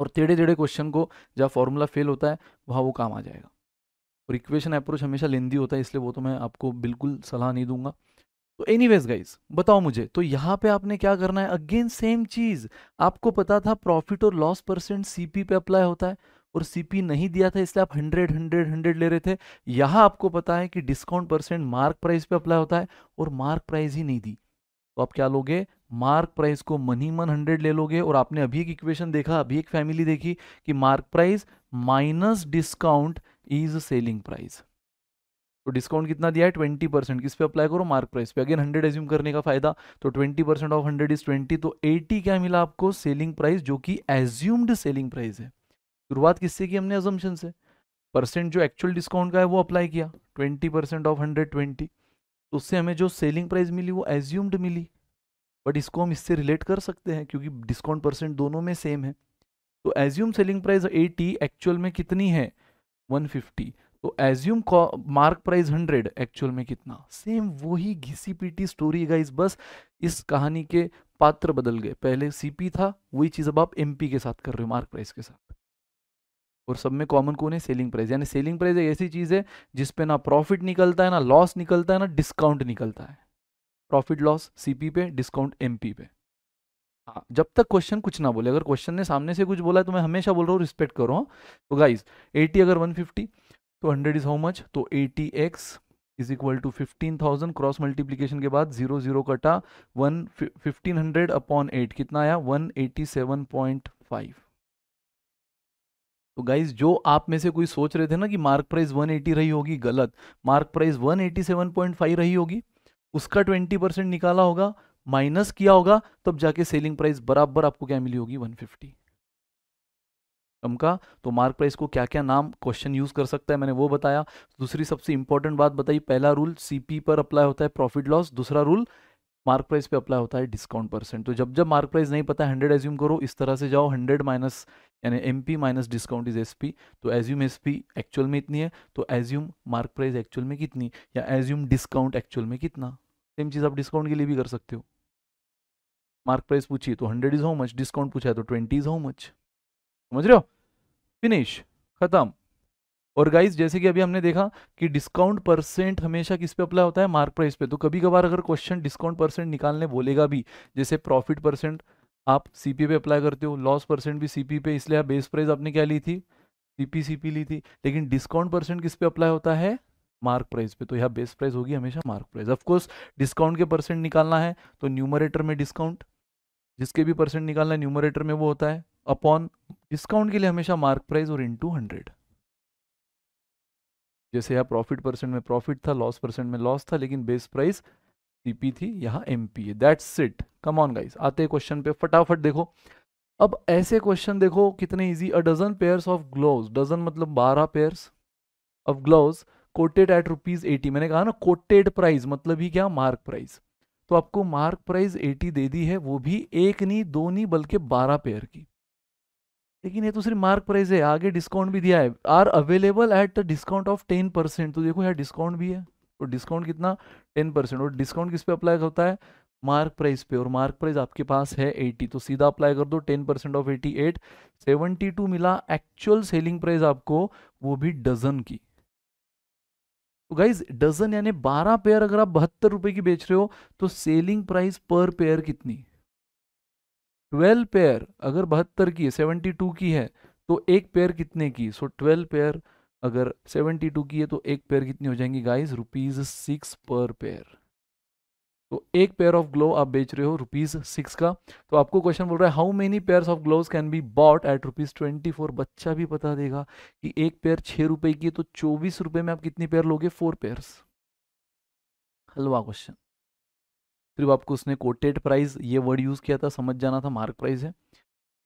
और टेढ़े टेढ़े क्वेश्चन को जहाँ फॉर्मूला फेल होता है वहाँ वो काम आ जाएगा और इक्वेशन अप्रोच हमेशा लेंदी होता है इसलिए वो तो मैं आपको बिल्कुल सलाह नहीं दूंगा तो एनी वेज गाइज बताओ मुझे तो यहाँ पे आपने क्या करना है अगेन सेम चीज़ आपको पता था प्रॉफिट और लॉस परसेंट सीपी पे अप्लाई होता है और सीपी नहीं दिया था इसलिए आप हंड्रेड हंड्रेड हंड्रेड ले रहे थे यहाँ आपको पता है कि डिस्काउंट परसेंट मार्क प्राइस पे अप्लाई होता है और मार्क प्राइस ही नहीं दी तो आप क्या लोगे मार्क प्राइस को मनी मन हंड्रेड ले लोगे और आपने अभी एक इक्वेशन देखा अभी एक फैमिली देखी कि mark price minus discount is selling price तो डिस्काउंट कितना दिया है ट्वेंटी परसेंट किस पे अप्लाई करो मार्क प्राइस पे अगेन हंड्रेड एज्यूम करने का फायदा तो twenty percent of hundred is twenty तो एटी क्या मिला आपको सेलिंग प्राइस जो कि एज्यूम्ड सेलिंग प्राइस है शुरुआत किससे की हमने एजम्पन से परसेंट जो एक्चुअल डिस्काउंट का है वो अप्लाई किया twenty percent of hundred twenty तो उससे हमें जो सेलिंग प्राइस मिली वो एज्यूम्ड मिली बट इसको हम इससे रिलेट कर सकते हैं क्योंकि डिस्काउंट परसेंट दोनों में सेम है तो assume selling price eighty actual में कितनी है वन फिफ्टी तो assume mark price hundred actual में कितना सेम वही घिसी पीटी स्टोरी गाइज बस इस कहानी के पात्र बदल गए पहले सीपी था वही चीज़ अब आप एमपी के साथ कर रहे हो मार्क प्राइस के साथ और सब में कॉमन कौन है सेलिंग प्राइस यानी सेलिंग प्राइस एक ऐसी चीज़ है जिसपे ना प्रॉफिट निकलता है ना लॉस निकलता है ना डिस्काउंट निकलता है प्रॉफिट लॉस सीपी पे डिस्काउंट एमपी पे हाँ जब तक क्वेश्चन कुछ ना बोले अगर क्वेश्चन ने सामने से कुछ बोला है तो मैं हमेशा बोल रहा हूँ रिस्पेक्ट करो हाँ तो गाइज एटी अगर वन फिफ्टी तो हंड्रेड इज हाउ मच तो eighty X is equal to fifteen thousand cross multiplication के बाद जीरो जीरो कटा one fifteen hundred upon eight कितना आया one eighty seven point five तो गाइज जो आप में से कोई सोच रहे थे ना कि मार्क प्राइस 180 रही होगी गलत मार्क प्राइस 187.5 रही होगी उसका 20 परसेंट निकाला होगा माइनस किया होगा तब जाके सेलिंग प्राइस बराबर आपको क्या मिली होगी 150 कम का तो मार्क प्राइस को क्या क्या नाम क्वेश्चन यूज कर सकता है मैंने वो बताया दूसरी सबसे इंपॉर्टेंट बात बताई पहला रूल सीपी पर अप्लाई होता है प्रॉफिट लॉस दूसरा रूल मार्क प्राइस पे अप्लाई होता है डिस्काउंट परसेंट तो जब जब मार्क प्राइस नहीं पता हंड्रेड एज्यूम करो इस तरह से जाओ हंड्रेड माइनस यानी M P minus discount is S P तो एज्यूम एस पी एक्चुअल में इतनी है तो एज्यूम मार्क प्राइस एक्चुअल में कितनी या एज्यूम डिस्काउंट एक्चुअल में कितना सेम चीज़ आप डिस्काउंट के लिए भी कर सकते हो मार्क प्राइस पूछिए तो hundred is how much discount पूछा है तो ट्वेंटी इज हाउ मच समझ रहे हो फिनिश खत्म और गाइज जैसे कि अभी हमने देखा कि डिस्काउंट परसेंट हमेशा किस पे अप्लाई होता है मार्क प्राइस पे तो कभी कभार अगर क्वेश्चन डिस्काउंट परसेंट निकालने बोलेगा भी जैसे प्रॉफिट परसेंट आप सीपी पे अप्लाई करते हो लॉस परसेंट भी सीपी पे इसलिए आप बेस प्राइस आपने क्या ली थी सी पी ली थी लेकिन डिस्काउंट परसेंट किस पे अप्लाई होता है मार्क प्राइस पे तो यह बेस प्राइस होगी हमेशा मार्क प्राइस ऑफकोर्स डिस्काउंट के परसेंट निकालना है तो न्यूमरेटर में डिस्काउंट जिसके भी परसेंट निकालना है न्यूमरेटर में वो होता है अपॉन डिस्काउंट के लिए हमेशा मार्क प्राइस और इंटू हंड्रेड जैसे यहाँ प्रॉफिट परसेंट में प्रॉफिट था लॉस परसेंट में लॉस था लेकिन बेस प्राइस सीपी थी यहाँ M P uh that's it come on guys आते क्वेश्चन पे फटाफट देखो अब ऐसे क्वेश्चन देखो कितने easy a dozen pairs of glove dozen मतलब बारह pairs of glove quoted at rupees eighty मैंने कहा ना कोटेड प्राइस मतलब ही क्या मार्क प्राइस तो आपको मार्क प्राइस एटी दे दी है वो भी एक नहीं दो नहीं बल्कि बारह पेयर की लेकिन ये तो सिर्फ मार्क प्राइस है आगे डिस्काउंट भी दिया है are available at discount of ten percent तो देखो यार डिस्काउंट भी है तो और डिस्काउंट कितना टेन परसेंट और डिस्काउंट किस पे अप्लाई होता है मार्क प्राइस पे और मार्क प्राइस आपके पास है एटी तो सीधा अप्लाई कर दो ten percent of eighty eight seventy two मिला एक्चुअल सेलिंग प्राइस आपको वो भी डजन की तो गाइज डजन यानी बारह पेयर अगर आप बहत्तर रुपए की बेच रहे हो तो सेलिंग प्राइस पर पेयर कितनी ट्वेल्व पेयर अगर बहत्तर की है सेवेंटी टू की है तो एक पेयर कितने की सो ट्वेल्व पेयर अगर सेवेंटी टू की है तो एक पेयर कितनी हो जाएंगी guys rupees six per pair तो एक पेयर ऑफ ग्लोव आप बेच रहे हो रुपीज सिक्स का तो आपको क्वेश्चन बोल रहा है how many pair of glove can be bought at rupees twenty four बच्चा भी बता देगा कि एक पेयर छह रुपए की है तो चौबीस रुपए में आप कितनी पेयर लोगे फोर पेयर हलवा क्वेश्चन सिर्फ आपको उसने कोटेड प्राइस ये वर्ड यूज़ किया था समझ जाना था मार्क प्राइस है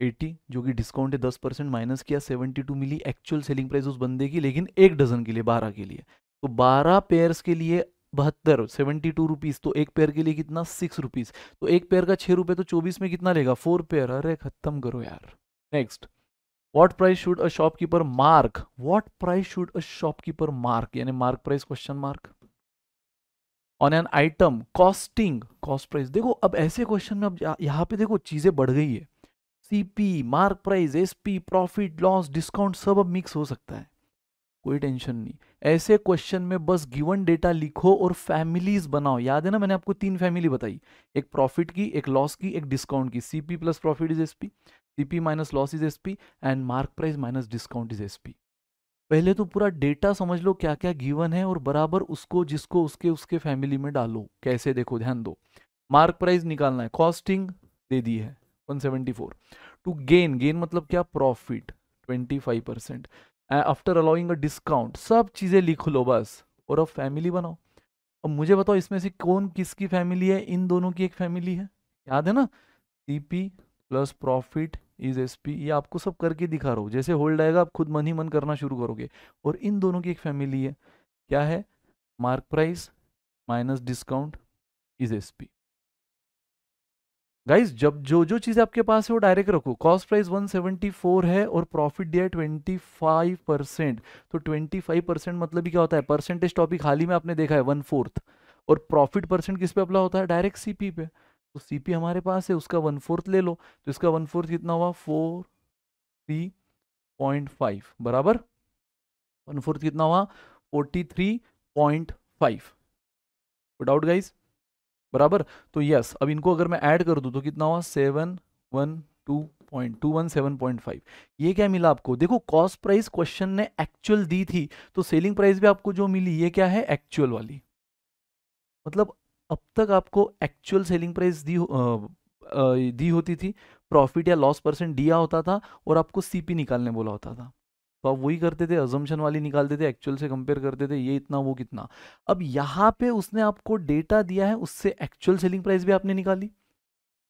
एट्टी जो कि डिस्काउंट है दस परसेंट माइनस किया सेवेंटी टू मिली एक्चुअल सेलिंग प्राइस उस बंदे की लेकिन एक डजन के लिए बारह के लिए तो बारह पेयर्स के लिए बहत्तर सेवेंटी टू रुपीज़ तो एक पेयर के लिए कितना सिक्स रुपीज़ तो एक पेयर का छः रुपये तो चौबीस में कितना लेगा फोर पेयर अरे खत्म करो यार next what price should a shopkeeper mark what price should a shopkeeper mark यानी mark price question mark on an item costing cost price देखो अब ऐसे क्वेश्चन में अब यहाँ पे देखो चीज़ें बढ़ गई है CP mark price SP profit loss discount सब अब मिक्स हो सकता है कोई टेंशन नहीं ऐसे क्वेश्चन में बस गिवन डेटा लिखो और फैमिलीज बनाओ याद है ना मैंने आपको तीन फैमिली बताई एक प्रॉफिट की एक लॉस की एक डिस्काउंट की CP plus profit is SP CP minus loss is SP and mark price minus discount is SP पहले तो पूरा डेटा समझ लो क्या क्या गिवन है और बराबर उसको जिसको उसके उसके फैमिली में डालो कैसे देखो ध्यान दो मार्क प्राइस निकालना है कॉस्टिंग दे दी है 174 टू गेन गेन मतलब क्या profit 25 percent after allowing a discount सब चीज़ें लिख लो बस और अब फैमिली बनाओ अब मुझे बताओ इसमें से कौन किसकी फैमिली है इन दोनों की एक फैमिली है याद है ना C P plus profit is S P ये आपको सब करके दिखा रहा हूँ जैसे होल्ड आएगा आप खुद मन ही मन करना शुरू करोगे और इन दोनों की एक फैमिली है क्या है mark price minus discount is S P guys जब जो जो चीज़ें आपके पास है वो डायरेक्ट रखो कॉस्ट प्राइस 174 है और प्रॉफिट दिया है 25 परसेंट तो 25 परसेंट मतलब ही क्या होता है परसेंटेज टॉपिक हाल ही में आपने देखा है वन फोर्थ और प्रॉफिट परसेंट किस पे अपला होता है डायरेक्ट सीपी पे तो सीपी हमारे पास है उसका वन फोर्थ ले लो तो इसका वन फोर्थ कितना हुआ फोर थ्री पॉइंट फाइव बराबर वन फोर्थ कितना हुआ forty three point five good out guys बराबर तो यस अब इनको अगर मैं ऐड कर दूँ तो कितना हुआ seven one two point two one seven point five ये क्या मिला आपको देखो कॉस्ट प्राइस क्वेश्चन ने एक्चुअल दी थी तो सेलिंग प्राइस भी आपको जो मिली ये क्या है एक्चुअल वाली मतलब अब तक आपको एक्चुअल सेलिंग प्राइस दी दी होती थी प्रॉफिट या लॉस परसेंट दिया होता था और आपको सीपी निकालने बोला होता था तो आप वही करते थे अजम्पन वाली निकालते थे एक्चुअल से कंपेयर करते थे ये इतना वो कितना अब यहाँ पे उसने आपको डेटा दिया है उससे एक्चुअल सेलिंग प्राइस भी आपने निकाली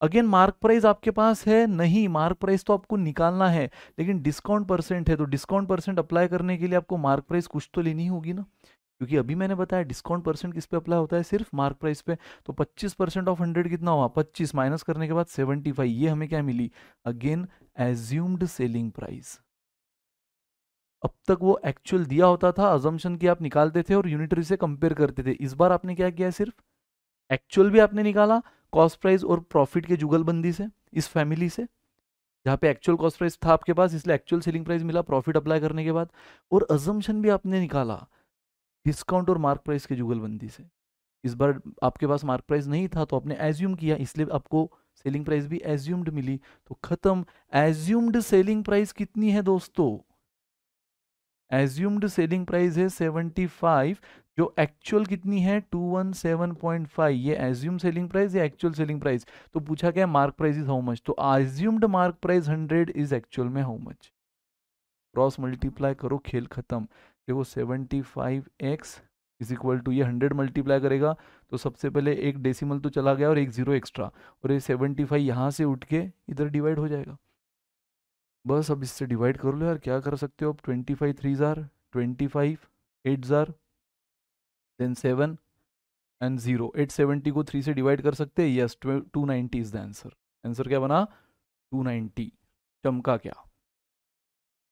अगेन मार्क प्राइस आपके पास है नहीं मार्क प्राइस तो आपको निकालना है लेकिन डिस्काउंट परसेंट है तो डिस्काउंट परसेंट अप्लाई करने के लिए आपको मार्क प्राइस कुछ तो लेनी होगी ना क्योंकि अभी मैंने बताया डिस्काउंट परसेंट किस पे अप्लाई होता है सिर्फ मार्क प्राइस पे तो 25 परसेंट ऑफ 100 कितना हुआ 25 माइनस करने के बाद 75 ये हमें क्या मिली अगेन एज्यूम्ड सेलिंग प्राइस अब तक वो एक्चुअल दिया होता था अजम्पन की आप निकालते थे और यूनिटरी से कंपेयर करते थे इस बार आपने क्या किया सिर्फ एक्चुअल भी आपने निकाला कॉस्ट प्राइस और प्रॉफिट के जुगलबंदी से इस फैमिली से जहाँ पे एक्चुअल कॉस्ट प्राइस था आपके पास इसलिए एक्चुअल सेलिंग प्राइस मिला प्रॉफिट अप्लाई करने के बाद और अजम्पन भी आपने निकाला डिस्काउंट और मार्क प्राइस की जुगलबंदी से इस बार आपके पास मार्क प्राइस नहीं था तो आपने एज्यूम किया इसलिए आपको सेलिंग प्राइस भी एज्यूम्ड मिली तो खत्म एज्यूम्ड सेलिंग प्राइस कितनी है दोस्तों एज्यूम्ड सेलिंग प्राइस है सेवेंटी फाइव जो एक्चुअल कितनी है two one seven point five ये एज्यूम सेलिंग प्राइस या एक्चुअल सेलिंग प्राइस तो पूछा गया mark price is how much तो assumed mark price hundred is actual में हाउ मच क्रॉस मल्टीप्लाई करो खेल खत्म देखो seventy five x is equal to ये हंड्रेड मल्टीप्लाई करेगा तो सबसे पहले एक डेसिमल तो चला गया और एक ज़ीरो एक्स्ट्रा और ये सेवेंटी फाइव यहाँ से उठ के इधर डिवाइड हो जाएगा बस अब इससे डिवाइड कर लो यार क्या कर सकते हो आप twenty five three are twenty five eight are then seven and zero eight seventy को थ्री से डिवाइड कर सकते हैं yes two ninety is the answer answer क्या बना टू नाइन्टी चमका क्या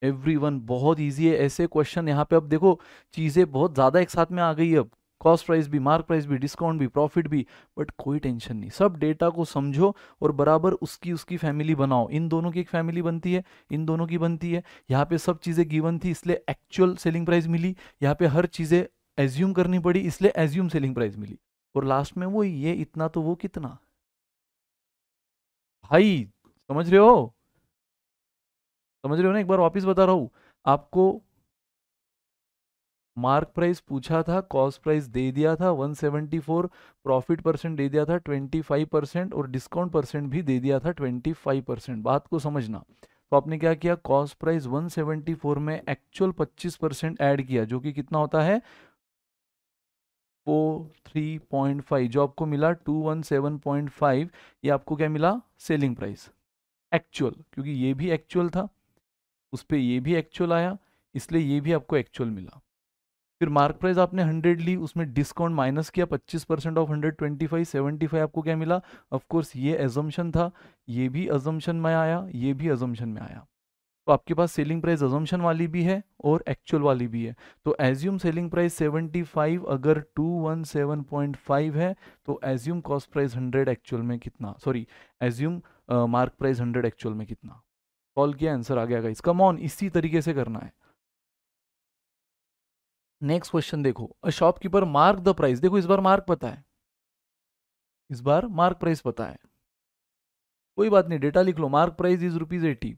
एवरीवन बहुत इजी है ऐसे क्वेश्चन यहाँ पे अब देखो चीज़ें बहुत ज़्यादा एक साथ में आ गई है अब कॉस्ट प्राइस भी मार्क प्राइस भी डिस्काउंट भी प्रॉफिट भी बट कोई टेंशन नहीं सब डेटा को समझो और बराबर उसकी उसकी फैमिली बनाओ इन दोनों की एक फैमिली बनती है इन दोनों की बनती है यहाँ पे सब चीज़ें गिवन थी इसलिए एक्चुअल सेलिंग प्राइस मिली यहाँ पे हर चीज़ें एज्यूम करनी पड़ी इसलिए एज्यूम सेलिंग प्राइस मिली और लास्ट में वो ये इतना तो वो कितना भाई समझ रहे हो समझ रहे हो ना एक बार वापस बता रहा हूँ आपको मार्क प्राइस पूछा था कॉस्ट प्राइस दे दिया था 174 प्रॉफिट परसेंट दे दिया था 25 परसेंट और डिस्काउंट परसेंट भी दे दिया था 25 परसेंट बात को समझना तो आपने क्या किया कॉस्ट प्राइस 174 में एक्चुअल 25 परसेंट ऐड किया जो कि कितना होता है फोर थ्री पॉइंट जो आपको मिला 217.5 ये आपको क्या मिला सेलिंग प्राइस एक्चुअल क्योंकि ये भी एक्चुअल था उस पर ये भी एक्चुअल आया इसलिए ये भी आपको एक्चुअल मिला फिर मार्क प्राइस आपने 100 ली उसमें डिस्काउंट माइनस किया 25 परसेंट ऑफ 125 75 आपको क्या मिला ऑफ कोर्स ये एजम्पन था ये भी एजम्पन में आया ये भी एजम्पन में आया तो आपके पास सेलिंग प्राइस एजम्पन वाली भी है और एक्चुअल वाली भी है तो एज्यूम सेलिंग प्राइस 75 अगर 217.5 है तो एज्यूम कॉस्ट प्राइस 100 एक्चुअल में कितना sorry assume mark price hundred actual में कितना कॉल किया आंसर आ गया गाइस कम ऑन इसी तरीके से करना है नेक्स्ट क्वेश्चन देखो a shopkeeper mark the price देखो इस बार मार्क पता है इस बार मार्क प्राइस पता है कोई बात नहीं डेटा लिख लो mark price is rupees eighty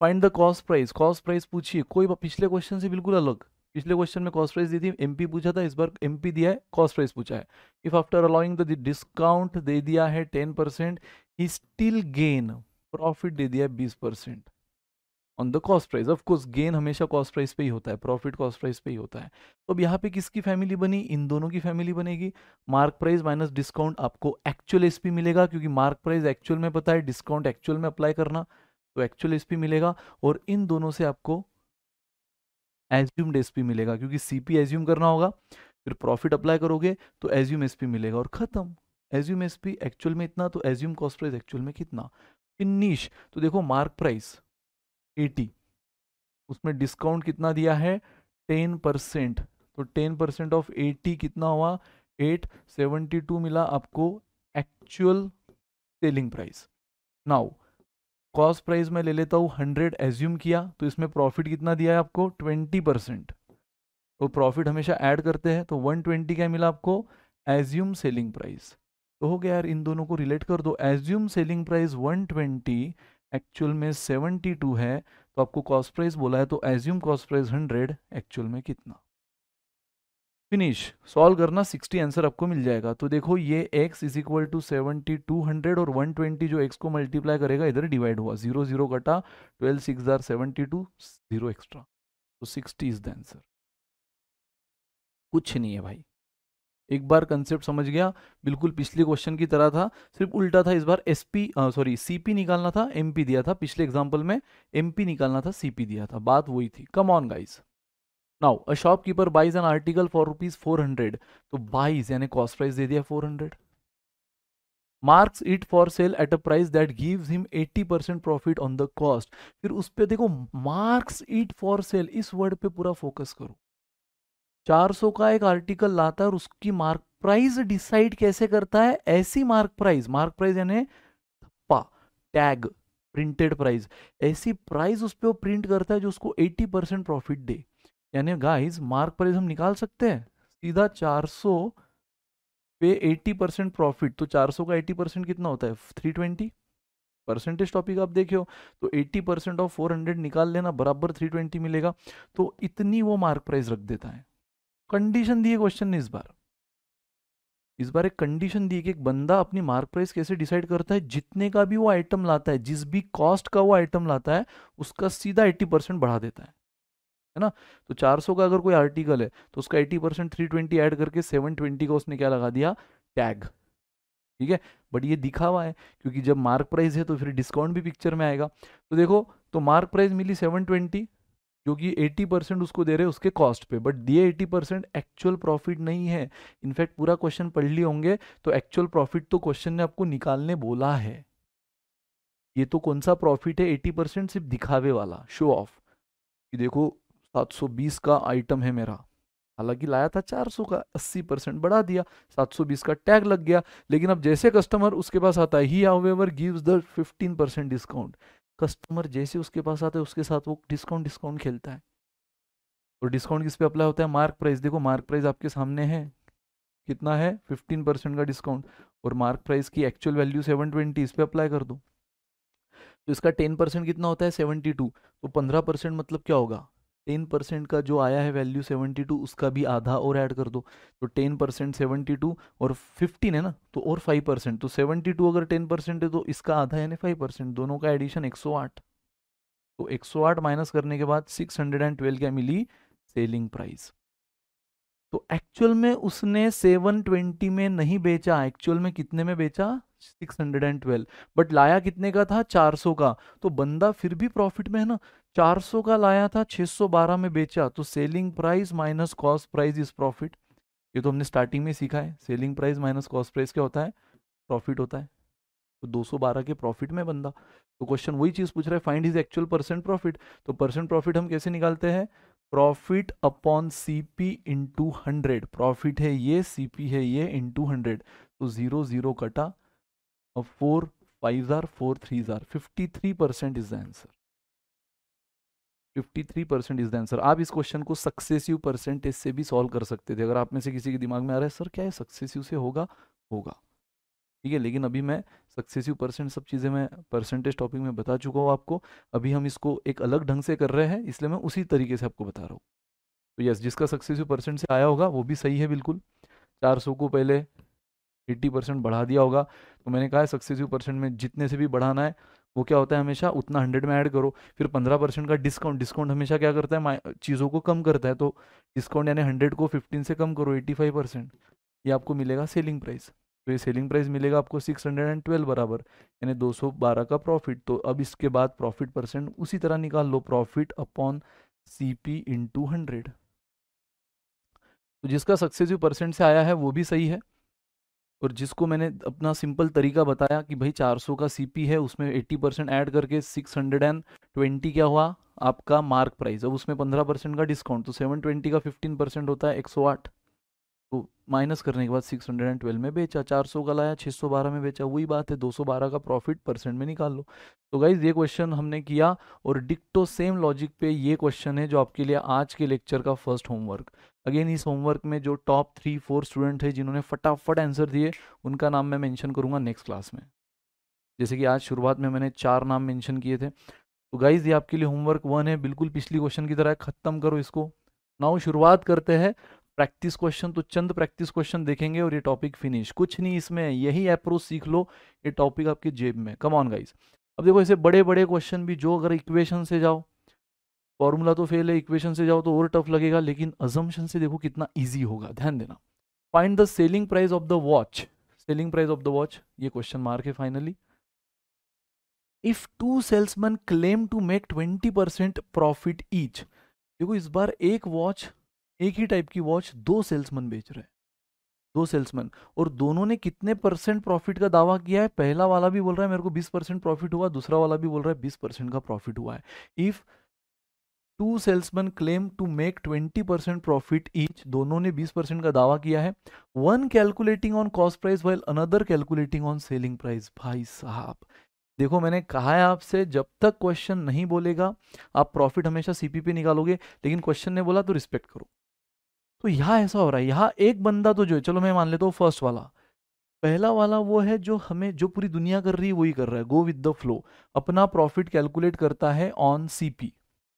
find the cost price cost price पूछिए कोई पिछले क्वेश्चन से बिल्कुल अलग पिछले क्वेश्चन में कॉस्ट प्राइस दी थी एमपी पूछा था इस बार एमपी दिया है कॉस्ट प्राइस पूछा है if after allowing the discount दे दिया है ten percent he still gain profit दे दिया बीस percent on the cost price of course gain हमेशा कॉस्ट प्राइस पे ही होता है प्रॉफिट कॉस्ट प्राइस पे ही होता है तो अब यहाँ पे किसकी फैमिली बनी इन दोनों की फैमिली बनेगी मार्क प्राइस माइनस डिस्काउंट आपको एक्चुअल एस मिलेगा क्योंकि मार्क प्राइस एक्चुअल में पता है डिस्काउंट एक्चुअल में अप्लाई करना तो एक्चुअल एस मिलेगा और इन दोनों से आपको एज्यूम्ड एस मिलेगा क्योंकि सीपी एज्यूम करना होगा फिर प्रॉफिट अप्लाई करोगे तो एज्यूम एस मिलेगा और खत्म एज्यूम एस एक्चुअल में इतना तो एज्यूम कॉस्ट प्राइस एक्चुअल में कितना फिनिश तो देखो मार्क प्राइस एटी उसमें डिस्काउंट कितना दिया है टेन परसेंट तो टेन परसेंट ऑफ एटी कितना हुआ एट सेवेंटी टू मिला आपको actual selling price now cost price मैं ले लेता हूँ हंड्रेड एज्यूम किया तो इसमें प्रॉफिट कितना दिया है आपको ट्वेंटी परसेंट तो प्रॉफिट हमेशा ऐड करते हैं तो वन ट्वेंटी क्या मिला आपको एज्यूम सेलिंग प्राइस तो हो गया यार इन दोनों को रिलेट कर दो एज्यूम सेलिंग प्राइस 120 एक्चुअल में 72 है तो आपको कॉस्ट प्राइस बोला है तो एज्यूम कॉस्ट प्राइस 100 एक्चुअल में कितना फिनिश सॉल्व करना 60 आंसर आपको मिल जाएगा तो देखो ये x is equal to seventy two hundred और 120 जो x को मल्टीप्लाई करेगा इधर डिवाइड हुआ जीरो जीरो कटा twelve six are seventy two zero extra तो 60 इज द आंसर कुछ नहीं है भाई एक बार कंसेप्ट समझ गया बिल्कुल पिछले क्वेश्चन की तरह था सिर्फ उल्टा था इस बार एस पी सॉरी सी निकालना था एम पी दिया था पिछले एग्जाम्पल में एम निकालना था सी दिया था बात वही थी come on guys now a shopkeeper buys an article for rupees four hundred तो बाइज यानी कॉस्ट प्राइस दे दिया four hundred marks it for sale at a price that gives him 80 percent profit on the cost फिर उस पर देखो मार्क्स इट फॉर सेल इस वर्ड पे पूरा फोकस करो 400 का एक आर्टिकल लाता है और उसकी मार्क प्राइस डिसाइड कैसे करता है ऐसी मार्क प्राइस मार्क प्राइस यानी टैग प्रिंटेड प्राइस ऐसी प्राइस उस पर प्रिंट करता है जो उसको 80 परसेंट प्रॉफिट दे यानी गाइस मार्क प्राइस हम निकाल सकते हैं सीधा 400 पे 80 परसेंट प्रॉफिट तो 400 का 80 परसेंट कितना होता है 320 परसेंटेज टॉपिक आप देखे हो तो 80 परसेंट ऑफ 400 निकाल लेना बराबर 320 मिलेगा तो इतनी वो मार्क प्राइस रख देता है कंडीशन दिए क्वेश्चन ने इस बार इस बार एक कंडीशन दी कि एक बंदा अपनी मार्क प्राइस कैसे डिसाइड करता है जितने का भी वो आइटम लाता है जिस भी कॉस्ट का वो आइटम लाता है उसका सीधा 80 परसेंट बढ़ा देता है है ना तो 400 का अगर कोई आर्टिकल है तो उसका 80 परसेंट थ्री ट्वेंटी ऐड करके 720 का उसने क्या लगा दिया टैग ठीक है बट ये दिखा हुआ है क्योंकि जब मार्क प्राइज है तो फिर डिस्काउंट भी पिक्चर में आएगा तो देखो तो मार्क प्राइज मिली सेवन क्योंकि 80 परसेंट उसको दे रहे हैं उसके कॉस्ट पे बट दिए 80 परसेंट एक्चुअल प्रॉफिट नहीं है इनफैक्ट पूरा क्वेश्चन पढ़ लिए होंगे तो एक्चुअल प्रॉफिट तो क्वेश्चन ने आपको निकालने बोला है ये तो कौन सा प्रॉफिट है 80 परसेंट सिर्फ दिखावे वाला शो ऑफ कि देखो 720 का आइटम है मेरा हालांकि लाया था 400 का 80 परसेंट बढ़ा दिया 720 का टैग लग गया लेकिन अब जैसे कस्टमर उसके पास आता है he however gives the 15 percent discount customer जैसे उसके पास आता है उसके साथ वो डिस्काउंट डिस्काउंट खेलता है और डिस्काउंट किस पे अप्लाई होता है मार्क प्राइस देखो मार्क प्राइस आपके सामने है कितना है फिफ्टीन परसेंट का डिस्काउंट और मार्क प्राइस की एक्चुअल वैल्यू सेवन ट्वेंटी इस पर अप्लाई कर दो तो इसका टेन परसेंट कितना होता है सेवेंटी टू तो पंद्रह परसेंट मतलब क्या होगा टेन परसेंट का जो आया है वैल्यू सेवेंटी टू उसका भी आधा और ऐड कर दो तो टेन परसेंट सेवेंटी टू और फिफ्टीन है ना तो और फाइव परसेंट तो सेवेंटी टू अगर टेन परसेंट है तो इसका आधा यानी फाइव परसेंट दोनों का एडिशन एक सौ आठ तो एक सौ आठ माइनस करने के बाद सिक्स हंड्रेड एंड ट्वेल्व क्या मिली सेलिंग प्राइस तो एक्चुअल में उसने सेवन ट्वेंटी में नहीं बेचा एक्चुअल में कितने में बेचा six hundred and twelve but लाया कितने का था चार सौ का तो बंदा फिर भी प्रॉफिट में है ना चार सौ का लाया था छः सौ बारह में बेचा तो selling price minus cost price is profit ये तो हमने स्टार्टिंग में सीखा है selling price minus cost price क्या होता है प्रॉफिट होता है तो दो सौ बारह के प्रॉफिट में बंदा तो क्वेश्चन वही चीज़ पूछ रहा है find is actual percent profit तो परसेंट प्रॉफिट हम कैसे निकालते हैं profit upon C P into hundred profit है ये सी पी है ये इंटू हंड्रेड तो जीरो जीरो कटा और four five are four threes are fifty three percent is the answer fifty three percent is the answer आप इस क्वेश्चन को सक्सेसिव परसेंटेज से भी सॉल्व कर सकते थे अगर आप में से किसी के दिमाग में आ रहा है सर क्या है सक्सेसिव से होगा होगा ठीक है लेकिन अभी मैं सक्सेसिव परसेंट सब चीज़ें मैं परसेंटेज टॉपिक में बता चुका हूँ आपको अभी हम इसको एक अलग ढंग से कर रहे हैं इसलिए मैं उसी तरीके से आपको बता रहा हूँ तो यस जिसका सक्सेसिव परसेंट से आया होगा वो भी सही है बिल्कुल चार को पहले एट्टी परसेंट बढ़ा दिया होगा तो मैंने कहा सक्सेसिव परसेंट में जितने से भी बढ़ाना है वो क्या होता है हमेशा उतना हंड्रेड में ऐड करो फिर पंद्रह परसेंट का डिस्काउंट डिस्काउंट हमेशा क्या करता है चीज़ों को कम करता है तो डिस्काउंट यानी हंड्रेड को फिफ्टीन से कम करो एट्टी फाइव परसेंट ये आपको मिलेगा सेलिंग प्राइस तो ये सेलिंग प्राइस मिलेगा आपको सिक्स हंड्रेड एंड ट्वेल्व बराबर यानी दो सौ बारह का प्रॉफिट तो अब इसके बाद प्रॉफिट परसेंट उसी तरह निकाल लो profit upon C P into hundred तो जिसका सक्सेसिव परसेंट से आया है वो भी सही है और जिसको मैंने अपना सिंपल तरीका बताया कि भाई 400 का सीपी है उसमें 80 परसेंट ऐड करके 620 क्या हुआ आपका मार्क प्राइस अब उसमें 15 परसेंट का डिस्काउंट तो 720 का 15 परसेंट होता है 108 तो माइनस करने के बाद 612 में बेचा 400 का लाया 612 में बेचा वही बात है 212 का प्रॉफिट परसेंट में निकाल लो तो गाइज ये क्वेश्चन हमने किया और डिक्टो सेम लॉजिक पे ये क्वेश्चन है जो आपके लिए आज के लेक्चर का फर्स्ट होमवर्क अगेन इस होमवर्क में जो टॉप थ्री फोर स्टूडेंट थे जिन्होंने फटाफट आंसर दिए उनका नाम मैं मेंशन करूंगा नेक्स्ट क्लास में जैसे कि आज शुरुआत में मैंने चार नाम मेंशन किए थे तो गाइज ये आपके लिए होमवर्क वन है बिल्कुल पिछली क्वेश्चन की तरह खत्म करो इसको नाउ शुरुआत करते हैं प्रैक्टिस क्वेश्चन तो चंद प्रैक्टिस क्वेश्चन देखेंगे और ये टॉपिक फिनिश कुछ नहीं इसमें यही अप्रोच सीख लो ये टॉपिक आपके जेब में कम ऑन गाइज अब देखो ऐसे बड़े बड़े क्वेश्चन भी जो अगर इक्वेशन से जाओ फॉर्मूला तो फेल है इक्वेशन से जाओ तो और टफ लगेगा लेकिन अजम्पन से देखो कितना ईजी होगा ध्यान देना find the selling price of the watch selling price of the watch ये क्वेश्चन मार्क है finally if two salesman claim to make twenty percent profit each देखो इस बार एक वॉच एक ही टाइप की वॉच दो सेल्समैन बेच रहे हैं दो सेल्समैन और दोनों ने कितने परसेंट प्रॉफिट का दावा किया है पहला वाला भी बोल रहा है मेरे को बीस परसेंट प्रॉफिट हुआ दूसरा वाला भी बोल रहा है बीस परसेंट का प्रॉफिट हुआ है if two salesman claim to make 20 percent profit each दोनों ने 20 परसेंट का दावा किया है one calculating on cost price well another calculating on selling price भाई साहब देखो मैंने कहा है आपसे जब तक क्वेश्चन नहीं बोलेगा आप प्रॉफिट हमेशा पे निकालोगे लेकिन क्वेश्चन ने बोला तो रिस्पेक्ट करो तो यहाँ ऐसा हो रहा है यहाँ एक बंदा तो जो है चलो मैं मान लेता हूँ फर्स्ट वाला पहला वाला वो है जो हमें जो पूरी दुनिया कर रही है वही कर रहा है गो विद द फ्लो अपना प्रॉफिट कैलकुलेट करता है ऑन सीपी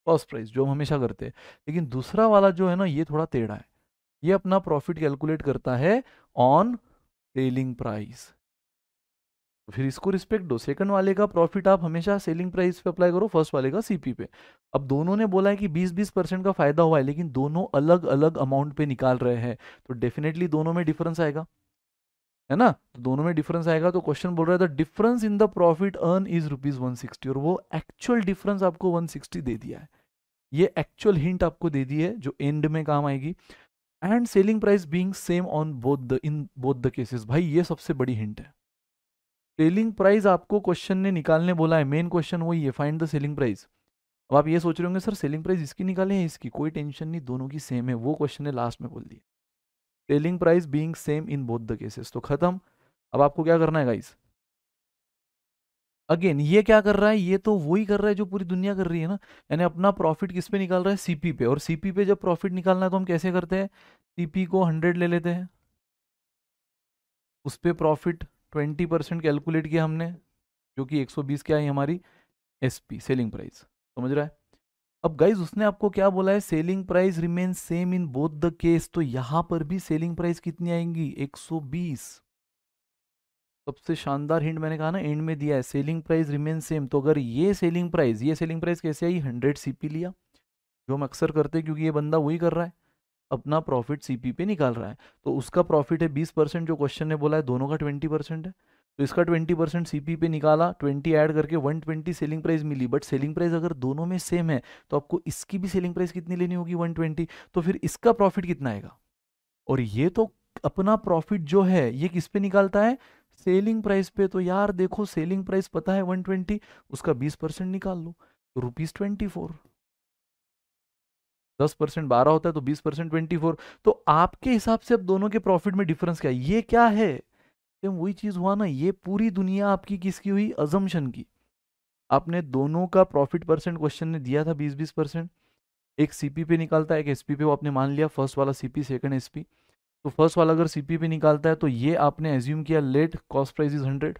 फर्स्ट प्राइस जो हम हमेशा करते हैं लेकिन दूसरा वाला जो है ना ये थोड़ा टेढ़ा है ये अपना प्रॉफिट कैलकुलेट करता है ऑन सेलिंग प्राइस तो फिर इसको रिस्पेक्ट दो सेकंड वाले का प्रॉफिट आप हमेशा सेलिंग प्राइस पे अप्लाई करो फर्स्ट वाले का सीपी पे अब दोनों ने बोला है कि 20-20 परसेंट का फायदा हुआ है लेकिन दोनों अलग अलग अमाउंट पे निकाल रहे हैं तो डेफिनेटली दोनों में डिफरेंस आएगा है ना तो दोनों में डिफरेंस आएगा तो क्वेश्चन बोल रहा है difference in the profit earn is rupees one sixty और वो एक्चुअल डिफरेंस आपको वन सिक्सटी दे दिया है ये एक्चुअल हिंट आपको दे दी है जो एंड में काम आएगी end selling price being same on both the in both the cases भाई ये सबसे बड़ी हिंट है सेलिंग प्राइस आपको क्वेश्चन ने निकालने बोला है मेन क्वेश्चन वही है फाइंड द सेलिंग प्राइस अब आप ये सोच रहे होंगे सर सेलिंग प्राइस इसकी निकाले हैं इसकी कोई टेंशन नहीं दोनों की सेम है वो क्वेश्चन ने लास्ट में बोल दिया selling price being same in both the cases तो खत्म अब आपको क्या करना है गाइस अगेन ये क्या कर रहा है ये तो वही कर रहा है जो पूरी दुनिया कर रही है ना यानी अपना प्रॉफिट किस पे निकाल रहा है सीपी पे और सीपी पे जब प्रॉफिट निकालना है तो हम कैसे करते हैं सीपी को हंड्रेड ले लेते हैं उस पर प्रॉफिट ट्वेंटी परसेंट कैलकुलेट किया हमने जो कि एक सौ बीस क्या है हमारी एसपी सेलिंग प्राइस समझ रहा है अब गाइज उसने आपको क्या बोला है selling price remain same in both the case तो यहां पर भी सेलिंग प्राइस कितनी आएंगी 120 सबसे शानदार हिंट मैंने कहा ना एंड में दिया है सेलिंग प्राइस रिमेन सेम तो अगर ये सेलिंग प्राइस ये सेलिंग प्राइस कैसे आई हंड्रेड सीपी लिया जो हम अक्सर करते हैं क्योंकि ये बंदा वही कर रहा है अपना प्रॉफिट सीपी पे निकाल रहा है तो उसका प्रॉफिट है बीस परसेंट जो क्वेश्चन ने बोला है दोनों का ट्वेंटी परसेंट है तो इसका ट्वेंटी परसेंट सी पे निकाला ट्वेंटी ऐड करके वन ट्वेंटी सेलिंग प्राइस मिली बट सेलिंग प्राइस अगर दोनों में सेम है तो आपको इसकी भी सेलिंग प्राइस कितनी लेनी होगी वन ट्वेंटी तो फिर इसका प्रॉफिट कितना आएगा और ये तो अपना प्रॉफिट जो है ये किस पे निकालता है सेलिंग प्राइस पे तो यार देखो सेलिंग प्राइस पता है वन ट्वेंटी उसका बीस परसेंट निकाल लो तो रुपीज ट्वेंटी फोर दस परसेंट बारह होता है तो बीस परसेंट ट्वेंटी फोर तो आपके हिसाब से अब दोनों के प्रॉफिट में डिफरेंस क्या है ये क्या है सेम वही चीज़ हुआ ना ये पूरी दुनिया आपकी किसकी हुई अजम्पन की आपने दोनों का प्रॉफिट परसेंट क्वेश्चन ने दिया था बीस बीस परसेंट एक सीपी पे निकालता है एक एसपी पे वो आपने मान लिया फर्स्ट वाला सीपी सेकंड एसपी तो फर्स्ट वाला अगर सीपी पे निकालता है तो ये आपने एज्यूम किया let cost price is hundred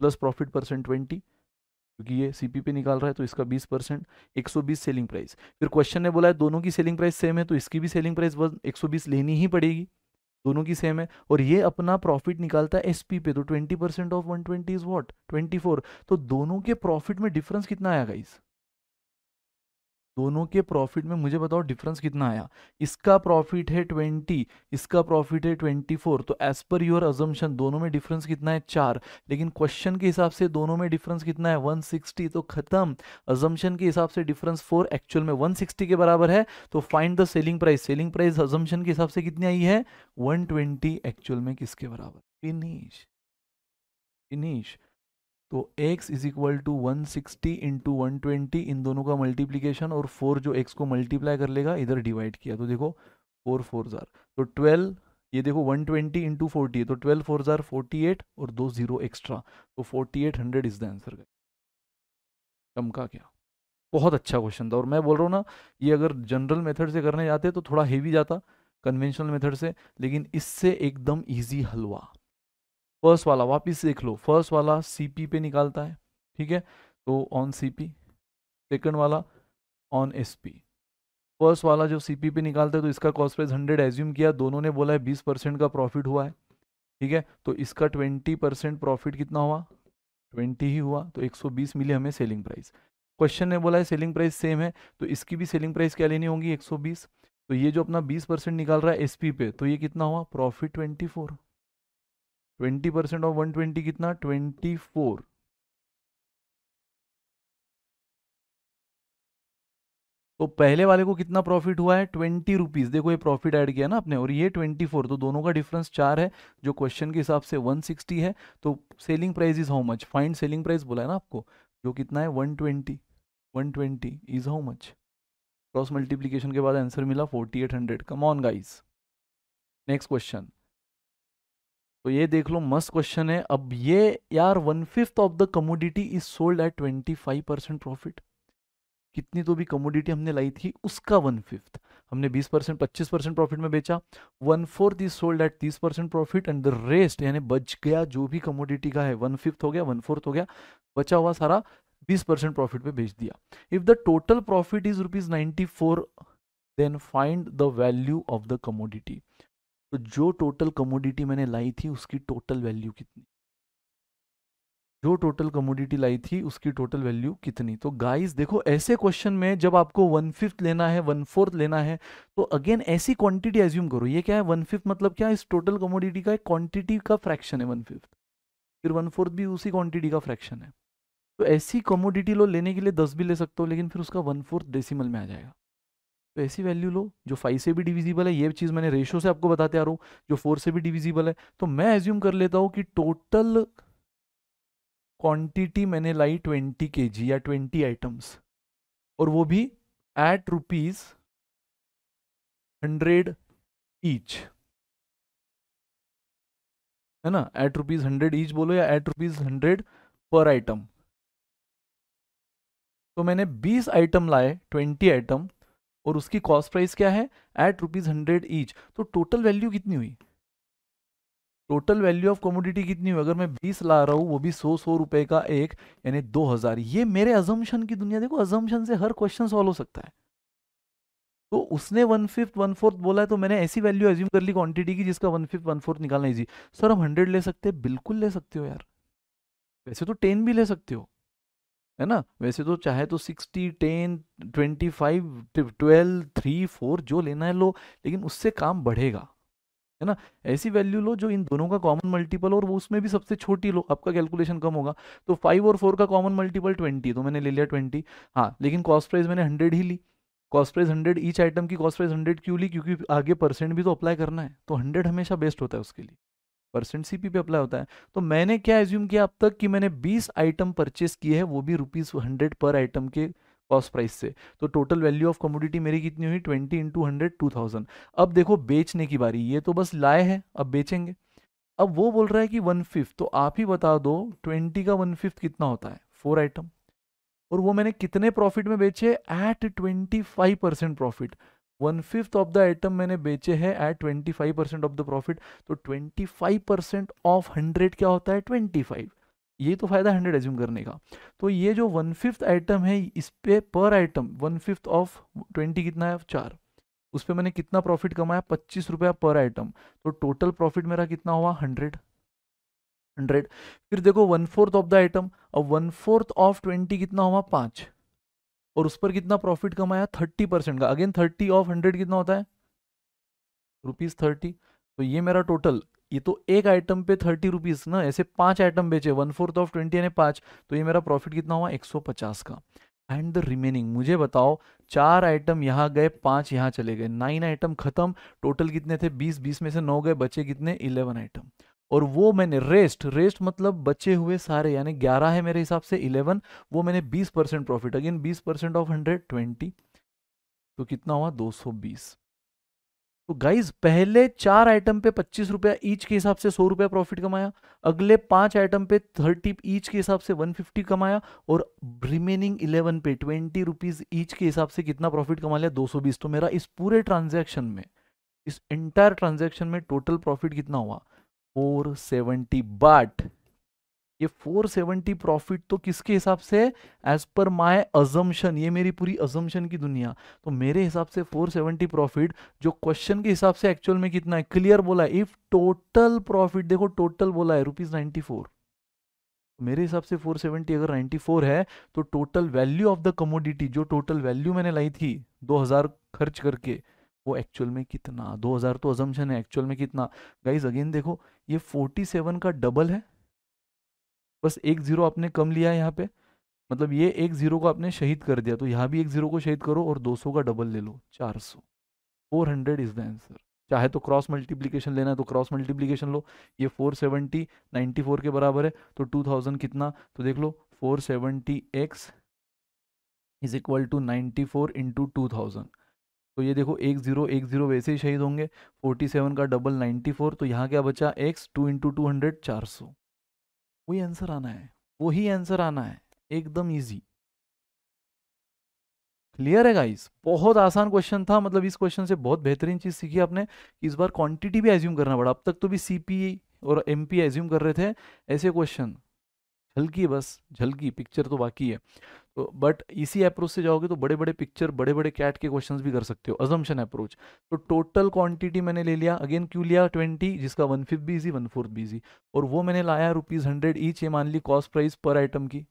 plus profit percent twenty क्योंकि ये सीपी पे निकाल रहा है तो इसका बीस परसेंट एक सौ बीस सेलिंग प्राइस फिर क्वेश्चन ने बोला है दोनों की सेलिंग प्राइस सेम है तो इसकी भी सेलिंग प्राइस एक सौ बीस लेनी ही पड़ेगी दोनों की सेम है और ये अपना प्रॉफिट निकालता है एसपी पे तो 20 परसेंट ऑफ 120 इज व्हाट 24 तो दोनों के प्रॉफिट में डिफरेंस कितना आया गाइस दोनों के प्रॉफिट में मुझे बताओ डिफरेंस कितना आया इसका प्रॉफिट है ट्वेंटी इसका प्रॉफिट है ट्वेंटी फोर तो एज पर योर अजम्पन दोनों में डिफरेंस कितना है चार लेकिन क्वेश्चन के हिसाब से दोनों में डिफरेंस कितना है वन सिक्सटी तो खत्म अजम्पन के हिसाब से डिफरेंस फोर एक्चुअल में वन सिक्सटी के बराबर है तो find the selling price selling price assumption के हिसाब से कितनी आई है वन ट्वेंटी एक्चुअल में किसके बराबर फिनिश फिनिश तो x is equal to one sixty into one twenty इन दोनों का मल्टीप्लीकेशन और फोर जो x को मल्टीप्लाई कर लेगा इधर डिवाइड किया तो देखो फोर फोर ज़ार तो ट्वेल्व ये देखो वन ट्वेंटी इंटू फोर्टी तो twelve fours are forty eight और दो ज़ीरो एक्स्ट्रा तो forty eight hundred is the answer कम का क्या बहुत अच्छा क्वेश्चन था और मैं बोल रहा हूँ ना ये अगर जनरल मेथड से करने जाते तो थोड़ा हेवी जाता कन्वेंशनल मेथड से लेकिन इससे एकदम ईजी हलवा फर्स्ट वाला वापिस देख लो फर्स्ट वाला पी पे निकालता है ठीक है तो ऑन सी पी सेकेंड वाला ऑन एस पी फर्स्ट वाला जो सी पी पे निकालता है तो इसका कॉस्ट प्राइस हंड्रेड एज्यूम किया दोनों ने बोला है बीस परसेंट का प्रॉफिट हुआ है ठीक है तो इसका ट्वेंटी परसेंट प्रॉफिट कितना हुआ ट्वेंटी ही हुआ तो एक सौ बीस मिली हमें सेलिंग प्राइस क्वेश्चन ने बोला है सेलिंग प्राइस सेम है तो इसकी भी सेलिंग प्राइस क्या लेनी होगी एक सौ बीस तो ये जो अपना बीस परसेंट निकाल रहा है एस पे तो ये कितना हुआ profit twenty four twenty percent of one twenty कितना ट्वेंटी फोर तो पहले वाले को कितना प्रॉफिट हुआ है ट्वेंटी रुपीज़ देखो ये प्रॉफिट ऐड किया ना आपने और ये ट्वेंटी फोर तो दोनों का डिफरेंस चार है जो क्वेश्चन के हिसाब से वन सिक्सटी है तो selling price is how much find selling price बोला है ना आपको जो कितना है one twenty one twenty is how much cross multiplication के बाद आंसर मिला forty eight hundred come on guys next question तो ये देख लो मस्त क्वेश्चन है अब ये यार one fifth of the commodity is sold at twenty five percent profit कितनी तो भी कमोडिटी हमने लाई थी उसका वन फिफ्थ हमने बीस परसेंट पच्चीस परसेंट प्रॉफिट में बेचा one fourth is sold at तीस percent profit and the rest यानी बच गया जो भी कमोडिटी का है वन फिफ्थ हो गया वन फोर्थ हो गया बचा हुआ सारा बीस परसेंट प्रॉफिट में बेच दिया if the total profit is rupees ninety four then find the value of the commodity तो जो टोटल कमोडिटी मैंने लाई थी उसकी टोटल वैल्यू कितनी जो टोटल कमोडिटी लाई थी उसकी टोटल वैल्यू कितनी तो गाइस देखो ऐसे क्वेश्चन में जब आपको वन फिफ्थ लेना है वन फोर्थ लेना है तो अगेन ऐसी क्वांटिटी एज्यूम करो ये क्या है वन फिफ्थ मतलब क्या इस टोटल कमोडिटी का एक क्वांटिटी का फ्रैक्शन है वन फिफ्थ फिर वन फोर्थ भी उसी क्वांटिटी का फ्रैक्शन है तो ऐसी कमोडिटी लो लेने के लिए दस भी ले सकते हो लेकिन फिर उसका वन फोर्थ डेसीमल में आ जाएगा तो ऐसी वैल्यू लो जो फाइव से भी डिविजिबल है ये चीज़ मैंने रेशो से आपको बताते आ रहा हूँ जो फोर से भी डिविजिबल है तो मैं एज्यूम कर लेता हूँ कि टोटल क्वांटिटी मैंने लाई ट्वेंटी के या ट्वेंटी आइटम्स और वो भी एट रुपीज हंड्रेड ईच
है ना एट रुपीज हंड्रेड ईच बोलो या at rupees hundred
per item तो मैंने बीस आइटम लाए ट्वेंटी आइटम और उसकी कॉस्ट प्राइस क्या है एट रुपीज़ हंड्रेड ईच तो टोटल वैल्यू कितनी हुई टोटल वैल्यू ऑफ कमोडिटी कितनी हुई अगर मैं बीस ला रहा हूँ वो भी सौ सौ रुपए का एक यानी दो हज़ार ये मेरे अजम्पन की दुनिया देखो अजम्पन से हर क्वेश्चन सॉल्व हो सकता है तो उसने वन फिफ्थ वन फोर्थ बोला है तो मैंने ऐसी वैल्यू एज्यूम कर ली क्वांटिटी की जिसका वन फिफ्थ वन फोर्थ निकालना ईजी सर हम हंड्रेड ले सकते हैं बिल्कुल ले सकते हो यार वैसे तो टेन भी ले सकते हो है ना वैसे तो चाहे तो sixty ten twenty five twelve three four जो लेना है लो लेकिन उससे काम बढ़ेगा है ना ऐसी वैल्यू लो जो इन दोनों का कॉमन मल्टीपल और वो उसमें भी सबसे छोटी लो आपका कैलकुलेशन कम होगा तो फाइव और फोर का कॉमन मल्टीपल ट्वेंटी तो मैंने ले लिया ट्वेंटी हाँ लेकिन कॉस्ट प्राइस मैंने हंड्रेड ही ली cost price hundred each item की कॉस्ट प्राइस हंड्रेड क्यों ली क्योंकि आगे परसेंट भी तो अप्लाई करना है तो हंड्रेड हमेशा बेस्ट होता है उसके लिए परसेंट सी पे अप्लाई होता है तो मैंने क्या एज्यूम किया अब तक कि मैंने बीस आइटम परचेस किए हैं वो भी रुपीज़ हंड्रेड पर आइटम के कॉस्ट प्राइस से तो टोटल वैल्यू ऑफ कमोडिटी मेरी कितनी हुई twenty into hundred two thousand अब देखो बेचने की बारी ये तो बस लाए हैं अब बेचेंगे अब वो बोल रहा है कि वन फिफ्थ तो आप ही बता दो ट्वेंटी का वन फिफ्थ कितना होता है फोर आइटम और वो मैंने कितने प्रॉफिट में बेचे at twenty five percent profit one fifth of the item मैंने बेचे हैं at twenty five percent of the profit तो twenty five percent of hundred क्या होता है ट्वेंटी फाइव ये तो फायदा हंड्रेड एज्यूम करने का तो ये जो वन फिफ्थ आइटम है इस पे per item one fifth of twenty कितना है चार उस पर मैंने कितना प्रॉफिट कमाया पच्चीस रुपया पर आइटम तो टोटल प्रॉफिट मेरा कितना हुआ हंड्रेड हंड्रेड फिर देखो one fourth of the item अब वन फोर्थ ऑफ ट्वेंटी कितना हुआ पाँच और उस पर कितना प्रॉफिट कमाया थर्टी परसेंट का अगेन थर्टी ऑफ हंड्रेड कितना होता है रुपीज थर्टी तो ये मेरा टोटल ये तो एक आइटम पे थर्टी रुपीज ना ऐसे पांच आइटम बेचे वन फोर्थ ऑफ ट्वेंटी यानी पांच तो ये मेरा प्रॉफिट कितना हुआ एक सौ पचास का एंड द रिमेनिंग मुझे बताओ चार आइटम यहाँ गए पांच यहाँ चले गए नाइन आइटम खत्म टोटल कितने थे बीस बीस में से नौ गए बचे कितने इलेवन आइटम और वो मैंने रेस्ट रेस्ट मतलब बचे हुए सारे यानी ग्यारह है मेरे हिसाब से इलेवन वो मैंने बीस परसेंट प्रॉफिट अगेन बीस परसेंट ऑफ हंड्रेड ट्वेंटी तो कितना हुआ दो सौ बीस तो गाइज पहले चार आइटम पे पच्चीस रुपया ईच के हिसाब से सौ रुपया प्रॉफिट कमाया अगले पांच आइटम पे थर्टी ईच के हिसाब से वन फिफ्टी कमाया और रिमेनिंग इलेवन पे ट्वेंटी रुपीज ईच के हिसाब से कितना प्रॉफिट कमा लिया दो सौ बीस तो मेरा इस पूरे ट्रांजेक्शन में इस एंटायर ट्रांजेक्शन में टोटल प्रॉफिट कितना हुआ 470 बट ये 470 प्रॉफिट तो किसके हिसाब से एज पर माय अजम्पन ये मेरी पूरी अजम्पन की दुनिया तो मेरे हिसाब से 470 प्रॉफिट जो क्वेश्चन के हिसाब से एक्चुअल में कितना है क्लियर बोला इफ टोटल प्रॉफिट देखो टोटल बोला है रुपीज नाइन्टी फोर मेरे हिसाब से 470 अगर 94 है तो total value of the commodity जो टोटल वैल्यू मैंने लाई थी 2000 खर्च करके वो एक्चुअल में कितना 2000 तो अजम्पन है एक्चुअल में कितना गाइज अगेन देखो ये 47 का डबल है बस एक ज़ीरो आपने कम लिया है यहाँ पे मतलब ये एक ज़ीरो को आपने शहीद कर दिया तो यहाँ भी एक ज़ीरो को शहीद करो और 200 का डबल ले लो 400 सौ फोर इज़ द आंसर चाहे तो क्रॉस मल्टीप्लीकेशन लेना है तो क्रॉस मल्टीप्लीकेशन लो ये फोर सेवेंटी के बराबर है तो टू कितना तो देख लो four x is equal to 94 into two thousand तो ये देखो एक ज़ीरो एक ज़ीरो वैसे ही शहीद होंगे फोर्टी सेवन का डबल नाइन्टी फोर तो यहाँ क्या बचा x two into two hundred चार सौ वही आंसर आना है वही आंसर आना है एकदम ईजी क्लियर है गाइस बहुत आसान क्वेश्चन था मतलब इस क्वेश्चन से बहुत बेहतरीन चीज़ सीखी आपने इस बार क्वांटिटी भी एज्यूम करना पड़ा अब तक तो भी सीपी और एमपी एज्यूम कर रहे थे ऐसे क्वेश्चन हल्की बस झलकी पिक्चर तो बाकी है तो बट इसी अप्रोच से जाओगे तो बड़े बड़े पिक्चर बड़े बड़े कैट के क्वेश्चंस भी कर सकते हो अजम्पन अप्रोच तो टोटल क्वांटिटी मैंने ले लिया अगेन क्यों लिया ट्वेंटी जिसका वन फिफ्थ बीजी वन फोर्थ बीजी और वो मैंने लाया रुपीज़ हंड्रेड ईच ये मान ली कॉस्ट प्राइस पर आइटम की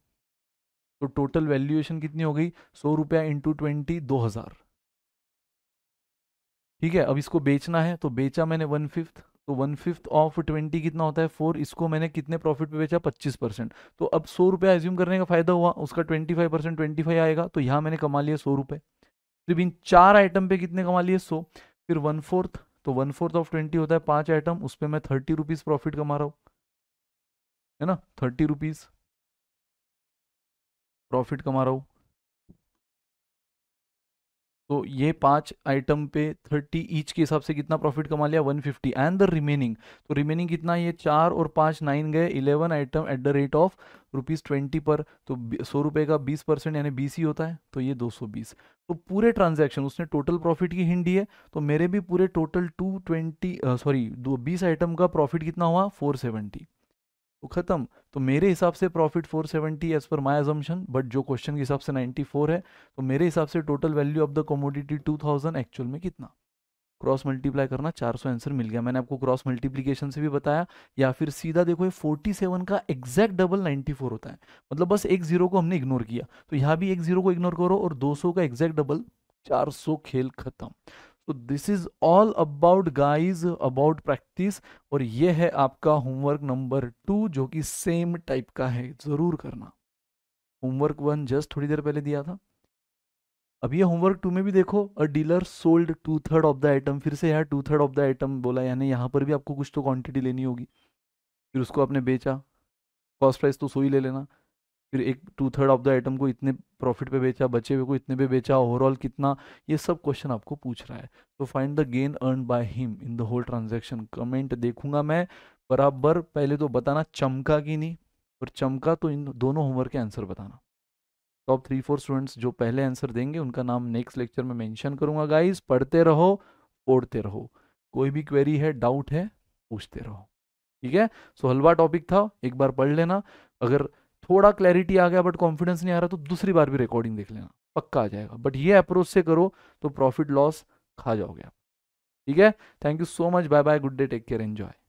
तो टोटल वैल्यूएशन कितनी हो गई सौ रुपया इंटू ट्वेंटी दो हज़ार ठीक है अब इसको बेचना है तो बेचा मैंने वन फिफ्थ तो वन फिफ्थ ऑफ ट्वेंटी कितना होता है फोर इसको मैंने कितने प्रॉफिट पे बेचा पच्चीस परसेंट तो अब सौ रुपया एज्यूम करने का फायदा हुआ उसका twenty five percent twenty five आएगा तो यहाँ मैंने कमा लिया सौ रुपये फिर इन चार आइटम पे कितने कमा लिए सौ फिर वन फोर्थ तो वन फोर्थ ऑफ ट्वेंटी होता है पाँच आइटम उस पर मैं थर्टी रुपीज़ प्रॉफिट कमा रहा हूँ है ना थर्टी रुपीज़ प्रॉफिट कमा रहा हूँ तो ये पांच आइटम पे थर्टी ईच के हिसाब से कितना प्रॉफिट कमा लिया one fifty and the remaining तो रिमेनिंग कितना ये चार और पांच नाइन गए eleven item at the rate of rupees twenty per तो सौ रुपये का बीस परसेंट यानी बीस ही होता है तो ये दो सौ बीस तो पूरे ट्रांजैक्शन उसने टोटल प्रॉफिट की हिंड दी है तो मेरे भी पूरे टोटल टू ट्वेंटी सॉरी दो बीस आइटम का प्रॉफिट कितना हुआ फोर सेवेंटी वो ख़त्म तो मेरे हिसाब से profit 470 seventy as per my assumption but जो क्वेश्चन के हिसाब से 94 है तो मेरे हिसाब से total value of the commodity 2000 actual में कितना क्रॉस मल्टीप्लाई करना 400 आंसर मिल गया मैंने आपको क्रॉस मल्टीप्लीकेशन से भी बताया या फिर सीधा देखो ये 47 का एग्जैक्ट डबल 94 होता है मतलब बस एक जीरो को हमने इग्नोर किया तो यहाँ भी एक जीरो को इग्नोर करो और 200 का एग्जैक्ट डबल 400 खेल खत्म तो this is all about guys about practice और ये है आपका होमवर्क नंबर टू जो कि सेम टाइप का है ज़रूर करना होमवर्क वन जस्ट थोड़ी देर पहले दिया था अब ये होमवर्क टू में भी देखो a dealer sold two third of the item फिर से यार two third of the item बोला यानी यहाँ पर भी आपको कुछ तो क्वांटिटी लेनी होगी फिर उसको आपने बेचा कॉस्ट प्राइस तो सो ही ले लेना फिर एक two third of the item को इतने प्रॉफिट पे बेचा बचे हुए को इतने पे बेचा ओवरऑल कितना ये सब क्वेश्चन आपको पूछ रहा है तो find the gain earn by him in the whole transaction comment देखूंगा मैं बराबर पहले तो बताना चमका कि नहीं और चमका तो इन दोनों होमवर्क के आंसर बताना टॉप थ्री फोर स्टूडेंट्स जो पहले आंसर देंगे उनका नाम नेक्स्ट लेक्चर में मैंशन करूंगा गाइज पढ़ते रहो पोड़ते रहो कोई भी क्वेरी है डाउट है पूछते रहो ठीक है सो हलवा टॉपिक था एक बार पढ़ लेना अगर थोड़ा क्लैरिटी आ गया बट कॉन्फिडेंस नहीं आ रहा तो दूसरी बार भी रिकॉर्डिंग देख लेना पक्का आ जाएगा बट ये अप्रोच से करो तो प्रॉफिट लॉस खा जाओगे आप ठीक है thank you so much bye bye good day take care
enjoy